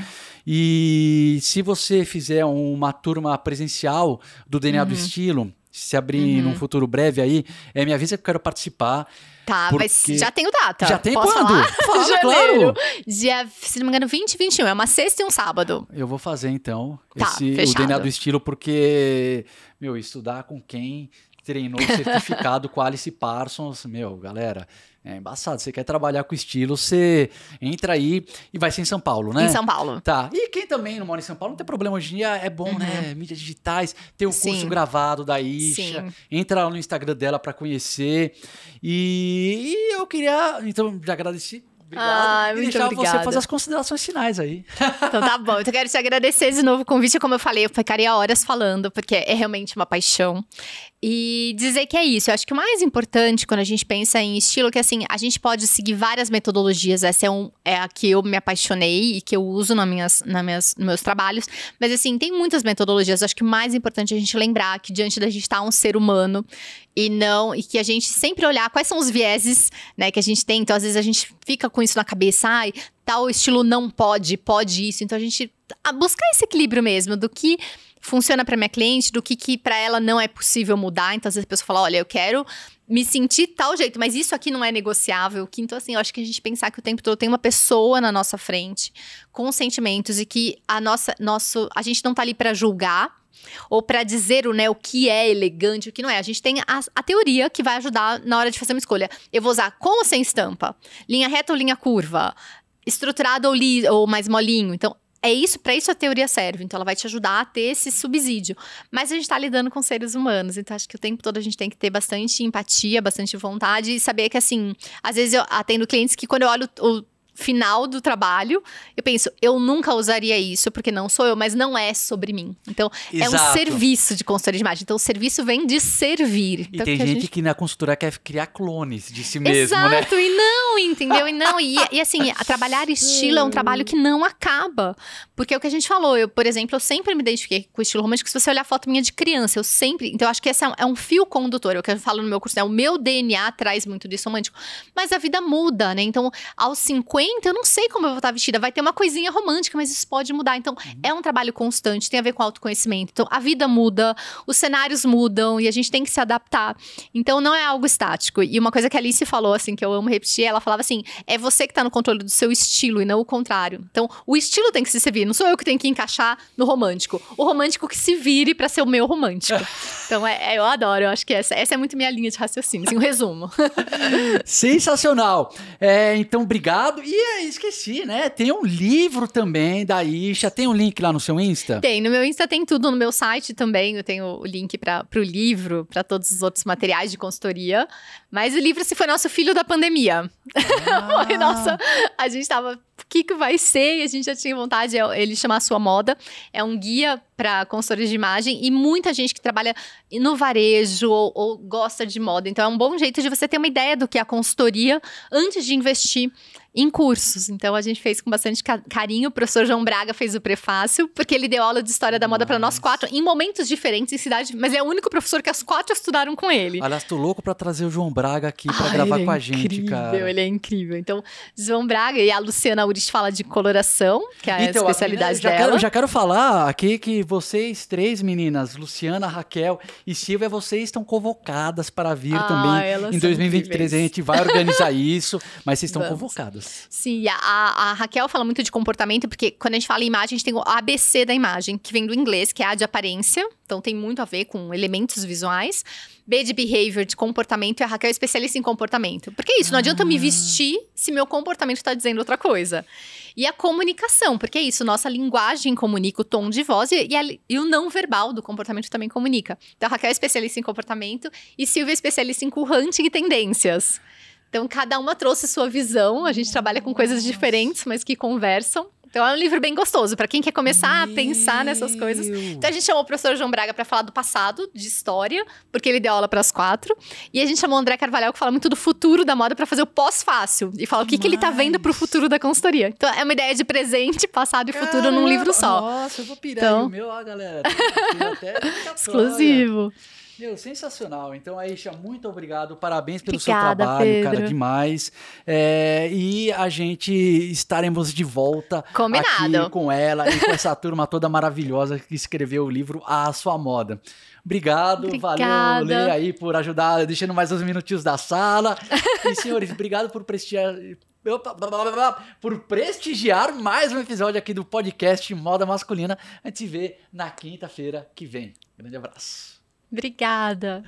S1: E se você fizer uma turma presencial do DNA uhum. do estilo, se abrir uhum. num futuro breve aí, é, me avisa que eu quero participar.
S2: Tá, porque... mas já tenho data. Já tem Posso quando? Fala, Claro. Dia, se não me engano, 20 e 21. É uma sexta e um sábado.
S1: Eu vou fazer, então, tá, esse, o DNA do estilo, porque, meu, estudar com quem treinou certificado com Alice Parsons, meu, galera... É embaçado. Você quer trabalhar com estilo, você entra aí e vai ser em São Paulo, né? Em São Paulo. Tá. E quem também não mora em São Paulo, não tem problema. Hoje em dia é bom, né? uhum. né? Mídias digitais, tem o Sim. curso gravado da Isha. Sim. Entra lá no Instagram dela para conhecer. E eu queria, então, já agradeci
S2: Obrigado. Ah, e deixar obrigada. você fazer as considerações finais aí. Então tá bom. eu quero te agradecer de novo o convite. Como eu falei, eu ficaria horas falando, porque é realmente uma paixão. E dizer que é isso. Eu acho que o mais importante quando a gente pensa em estilo, é que assim, a gente pode seguir várias metodologias. Essa é, um, é a que eu me apaixonei e que eu uso nas minhas, nas minhas, nos meus trabalhos. Mas assim, tem muitas metodologias. Eu acho que o mais importante é a gente lembrar que diante da gente está um ser humano e não e que a gente sempre olhar quais são os vieses, né, que a gente tem. Então às vezes a gente fica com isso na cabeça, ai, tal estilo não pode, pode isso. Então a gente buscar esse equilíbrio mesmo do que funciona para minha cliente, do que que para ela não é possível mudar. Então às vezes a pessoa fala, olha, eu quero me sentir tal jeito, mas isso aqui não é negociável. Então assim, eu acho que a gente pensar que o tempo todo tem uma pessoa na nossa frente com sentimentos e que a nossa nosso a gente não tá ali para julgar ou para dizer né, o que é elegante, o que não é. A gente tem a, a, teoria que vai ajudar na hora de fazer uma escolha. Eu vou usar com ou sem estampa? Linha reta ou linha curva? Estruturado ou, li, ou mais molinho? Então, é isso, para isso a teoria serve. Então, ela vai te ajudar a ter esse subsídio. Mas a gente está lidando com seres humanos, então acho que o tempo todo a gente tem que ter bastante empatia, bastante vontade e saber que, assim, às vezes eu atendo clientes que quando eu olho o final do trabalho, eu penso, eu nunca usaria isso, porque não sou eu, mas não é sobre mim. Então, Exato. é um serviço de consultoria de imagem. Então, o serviço vem de servir. Então, e tem que gente, gente,
S1: que na consultora quer criar clones de si mesmo, né? Exato, né?
S2: e não, entendeu? E não, e, e assim, trabalhar estilo é um trabalho que não acaba. Porque é o que a gente falou, eu, por exemplo, eu sempre me identifiquei com o estilo romântico, se você olhar a foto minha de criança, eu sempre... Então, eu acho que esse é um, é um fio condutor, é o que eu falo no meu curso, né? O meu DNA traz muito disso romântico. Mas a vida muda, né? Então, aos 50 eu não sei como eu vou estar vestida. Vai ter uma coisinha romântica, mas isso pode mudar. Então, uhum. é um trabalho constante, tem a ver com autoconhecimento. Então, a vida muda, os cenários mudam e a gente tem que se adaptar. Então, não é algo estático. E uma coisa que a Alice falou, assim, que eu amo repetir, ela falava assim: é você que está no controle do seu estilo e não o contrário. Então, o estilo tem que se servir, não sou eu que tenho que encaixar no romântico. O romântico que se vire para ser o meu romântico. então, é, é, eu adoro, eu acho que essa, essa é muito minha linha de raciocínio, assim, um resumo.
S1: Sensacional! É, então, obrigado. E e esqueci, né? Tem um livro também da Isha. Tem um link lá no seu Insta? Tem.
S2: No meu Insta tem tudo. No meu site também eu tenho o link para o livro, para todos os outros materiais de consultoria. Mas o livro se foi nosso filho da pandemia. Ah. foi nossa. A gente tava. O que, que vai ser? E a gente já tinha vontade. É ele chama a sua moda. É um guia para consultores de imagem e muita gente que trabalha no varejo ou, ou gosta de moda. Então é um bom jeito de você ter uma ideia do que é a consultoria antes de investir em cursos. Então a gente fez com bastante carinho. O professor João Braga fez o prefácio, porque ele deu aula de história da moda para nós quatro, em momentos diferentes, em cidade, mas é o único professor que as quatro estudaram com ele.
S1: Aliás, tô louco para trazer o João Braga aqui para ah, gravar é com a gente, incrível, cara. Ele
S2: é incrível. Então, João Braga e a Luciana Urich fala de coloração, que é a então, especialidade a, já dela. Quero, já
S1: quero falar aqui que vocês três meninas, Luciana, Raquel e Silvia, vocês estão convocadas para vir ah, também em 2023. A gente vai organizar isso, mas vocês estão convocadas coisas.
S2: Sim, a, a, Raquel fala muito de comportamento, porque quando a gente fala imagem, a gente tem o ABC da imagem, que vem do inglês, que é a de aparência. Então tem muito a ver com elementos visuais. B de behavior, de comportamento, e a Raquel é especialista em comportamento. Porque é isso, não ah. adianta me ah. vestir se meu comportamento está dizendo outra coisa. E a comunicação, porque é isso, nossa linguagem comunica o tom de voz e, e, a, e o não verbal do comportamento também comunica. Então a Raquel é especialista em comportamento e Silvia é especialista em currante e tendências. Então, cada uma trouxe sua visão. A gente trabalha com coisas diferentes, mas que conversam. Então, é um livro bem gostoso para quem quer começar Meu. a pensar nessas coisas. Então, a gente chamou o professor João Braga para falar do passado, de história, porque ele deu aula para as quatro. E a gente chamou o André Carvalho que fala muito do futuro da moda, para fazer o pós-fácil e falar o que, que ele tá vendo para o futuro da consultoria. Então, é uma ideia de presente, passado e Caramba. futuro num livro só. Nossa, eu vou pirar então... meu, ó, galera.
S1: Exclusivo. Meu, sensacional. Então, Aisha, muito obrigado. Parabéns pelo Obrigada, seu trabalho, Pedro. cara, demais. É, e a gente estaremos de volta Combinado. aqui com ela e com essa turma toda maravilhosa que escreveu o livro A Sua Moda. Obrigado, Obrigada. valeu, Lê, aí, por ajudar, deixando mais uns minutinhos da sala. E, senhores, obrigado por prestigiar, por prestigiar mais um episódio aqui do podcast Moda Masculina. A gente se vê na quinta-feira que vem. Grande abraço.
S2: Obrigada.